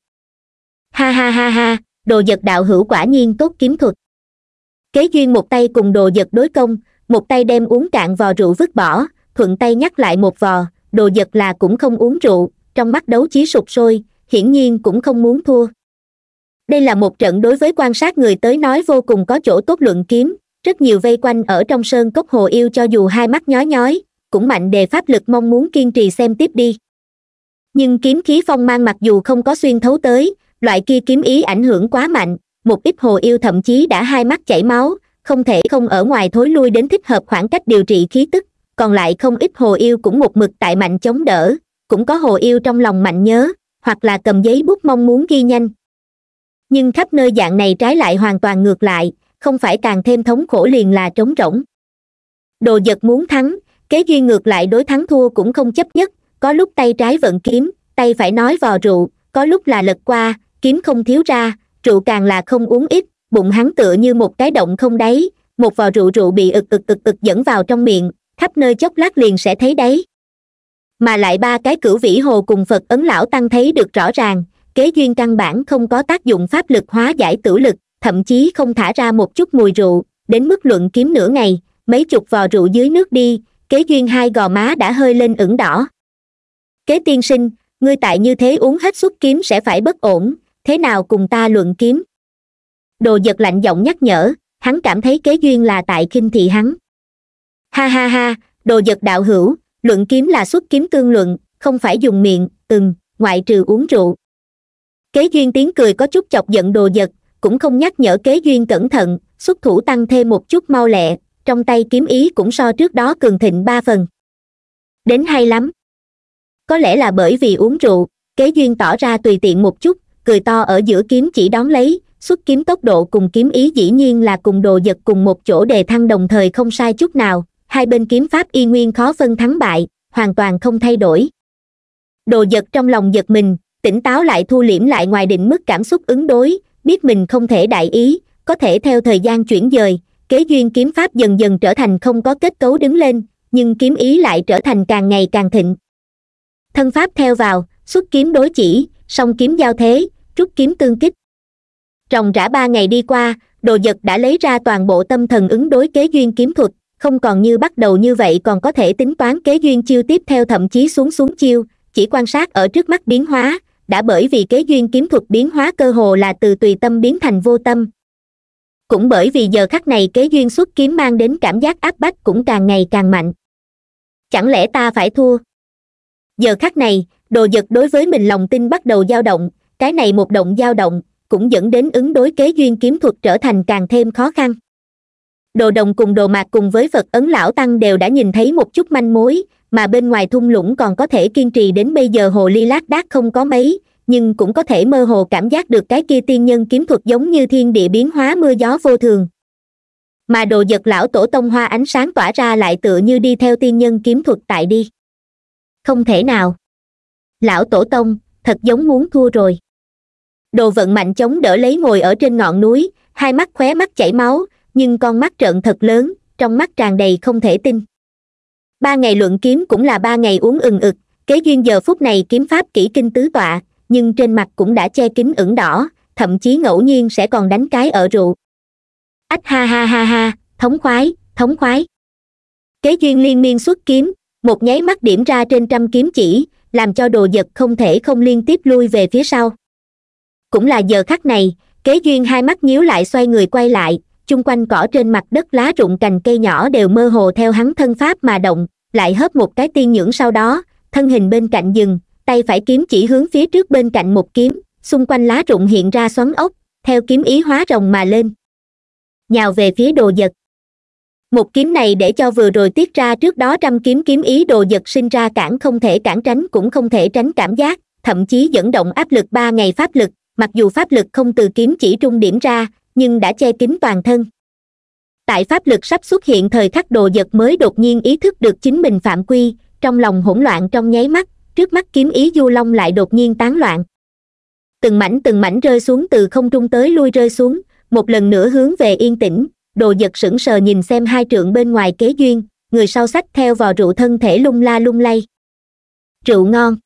ha ha ha ha đồ vật đạo hữu quả nhiên tốt kiếm thuật kế duyên một tay cùng đồ vật đối công một tay đem uống cạn vò rượu vứt bỏ thuận tay nhắc lại một vò đồ vật là cũng không uống rượu trong mắt đấu chí sụp sôi hiển nhiên cũng không muốn thua đây là một trận đối với quan sát người tới nói vô cùng có chỗ tốt luận kiếm rất nhiều vây quanh ở trong sơn cốc hồ yêu cho dù hai mắt nhói nhói cũng mạnh đề pháp lực mong muốn kiên trì xem tiếp đi nhưng kiếm khí phong mang mặc dù không có xuyên thấu tới loại kia kiếm ý ảnh hưởng quá mạnh một ít hồ yêu thậm chí đã hai mắt chảy máu không thể không ở ngoài thối lui đến thích hợp khoảng cách điều trị khí tức còn lại không ít hồ yêu cũng một mực tại mạnh chống đỡ cũng có hồ yêu trong lòng mạnh nhớ hoặc là cầm giấy bút mong muốn ghi nhanh nhưng khắp nơi dạng này trái lại hoàn toàn ngược lại không phải càng thêm thống khổ liền là trống rỗng đồ vật muốn thắng kế duy ngược lại đối thắng thua cũng không chấp nhất có lúc tay trái vận kiếm tay phải nói vò rượu có lúc là lật qua kiếm không thiếu ra rượu càng là không uống ít bụng hắn tựa như một cái động không đáy một vò rượu rượu bị ực ực ực ực dẫn vào trong miệng khắp nơi chốc lát liền sẽ thấy đấy mà lại ba cái cửu vĩ hồ cùng phật ấn lão tăng thấy được rõ ràng kế duyên căn bản không có tác dụng pháp lực hóa giải tử lực thậm chí không thả ra một chút mùi rượu đến mức luận kiếm nửa ngày mấy chục vò rượu dưới nước đi kế duyên hai gò má đã hơi lên ửng đỏ kế tiên sinh ngươi tại như thế uống hết suất kiếm sẽ phải bất ổn thế nào cùng ta luận kiếm đồ giật lạnh giọng nhắc nhở hắn cảm thấy kế duyên là tại khinh thị hắn ha ha ha đồ vật đạo hữu luận kiếm là xuất kiếm tương luận không phải dùng miệng từng ngoại trừ uống rượu kế duyên tiếng cười có chút chọc giận đồ vật cũng không nhắc nhở kế duyên cẩn thận xuất thủ tăng thêm một chút mau lẹ trong tay kiếm ý cũng so trước đó cường thịnh ba phần đến hay lắm có lẽ là bởi vì uống rượu kế duyên tỏ ra tùy tiện một chút cười to ở giữa kiếm chỉ đón lấy xuất kiếm tốc độ cùng kiếm ý dĩ nhiên là cùng đồ vật cùng một chỗ đề thăng đồng thời không sai chút nào hai bên kiếm pháp y nguyên khó phân thắng bại hoàn toàn không thay đổi đồ giật trong lòng giật mình tỉnh táo lại thu liễm lại ngoài định mức cảm xúc ứng đối biết mình không thể đại ý có thể theo thời gian chuyển dời kế duyên kiếm pháp dần dần trở thành không có kết cấu đứng lên nhưng kiếm ý lại trở thành càng ngày càng thịnh thân pháp theo vào xuất kiếm đối chỉ song kiếm giao thế rút kiếm tương kích tròng rã ba ngày đi qua đồ giật đã lấy ra toàn bộ tâm thần ứng đối kế duyên kiếm thuật không còn như bắt đầu như vậy còn có thể tính toán kế duyên chiêu tiếp theo thậm chí xuống xuống chiêu chỉ quan sát ở trước mắt biến hóa đã bởi vì kế duyên kiếm thuật biến hóa cơ hồ là từ tùy tâm biến thành vô tâm cũng bởi vì giờ khắc này kế duyên xuất kiếm mang đến cảm giác áp bách cũng càng ngày càng mạnh chẳng lẽ ta phải thua giờ khắc này đồ giật đối với mình lòng tin bắt đầu dao động cái này một động dao động cũng dẫn đến ứng đối kế duyên kiếm thuật trở thành càng thêm khó khăn đồ đồng cùng đồ mạc cùng với phật ấn lão tăng đều đã nhìn thấy một chút manh mối mà bên ngoài thung lũng còn có thể kiên trì đến bây giờ hồ ly lác đác không có mấy nhưng cũng có thể mơ hồ cảm giác được cái kia tiên nhân kiếm thuật giống như thiên địa biến hóa mưa gió vô thường mà đồ vật lão tổ tông hoa ánh sáng tỏa ra lại tựa như đi theo tiên nhân kiếm thuật tại đi không thể nào lão tổ tông thật giống muốn thua rồi đồ vận mạnh chống đỡ lấy ngồi ở trên ngọn núi hai mắt khóe mắt chảy máu nhưng con mắt trợn thật lớn trong mắt tràn đầy không thể tin ba ngày luận kiếm cũng là ba ngày uống ừng ực kế duyên giờ phút này kiếm pháp kỹ kinh tứ tọa nhưng trên mặt cũng đã che kín ửng đỏ thậm chí ngẫu nhiên sẽ còn đánh cái ở rượu ách ha ha ha ha thống khoái thống khoái kế duyên liên miên xuất kiếm một nháy mắt điểm ra trên trăm kiếm chỉ làm cho đồ vật không thể không liên tiếp lui về phía sau cũng là giờ khắc này kế duyên hai mắt nhíu lại xoay người quay lại chung quanh cỏ trên mặt đất lá rụng cành cây nhỏ đều mơ hồ theo hắn thân pháp mà động lại hớp một cái tiên nhưỡng sau đó thân hình bên cạnh dừng tay phải kiếm chỉ hướng phía trước bên cạnh một kiếm xung quanh lá rụng hiện ra xoắn ốc theo kiếm ý hóa rồng mà lên nhào về phía đồ vật một kiếm này để cho vừa rồi tiết ra trước đó trăm kiếm kiếm ý đồ vật sinh ra cản không thể cản tránh cũng không thể tránh cảm giác thậm chí dẫn động áp lực ba ngày pháp lực mặc dù pháp lực không từ kiếm chỉ trung điểm ra nhưng đã che kín toàn thân tại pháp lực sắp xuất hiện thời khắc đồ vật mới đột nhiên ý thức được chính mình phạm quy trong lòng hỗn loạn trong nháy mắt trước mắt kiếm ý du long lại đột nhiên tán loạn từng mảnh từng mảnh rơi xuống từ không trung tới lui rơi xuống một lần nữa hướng về yên tĩnh đồ giật sững sờ nhìn xem hai trượng bên ngoài kế duyên người sau sách theo vào rượu thân thể lung la lung lay rượu ngon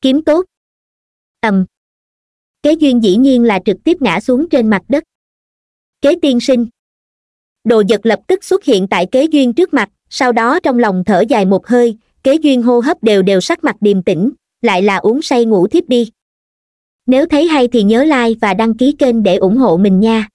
kiếm tốt ầm kế duyên dĩ nhiên là trực tiếp ngã xuống trên mặt đất kế tiên sinh đồ vật lập tức xuất hiện tại kế duyên trước mặt sau đó trong lòng thở dài một hơi kế duyên hô hấp đều đều sắc mặt điềm tĩnh lại là uống say ngủ thiếp đi nếu thấy hay thì nhớ like và đăng ký kênh để ủng hộ mình nha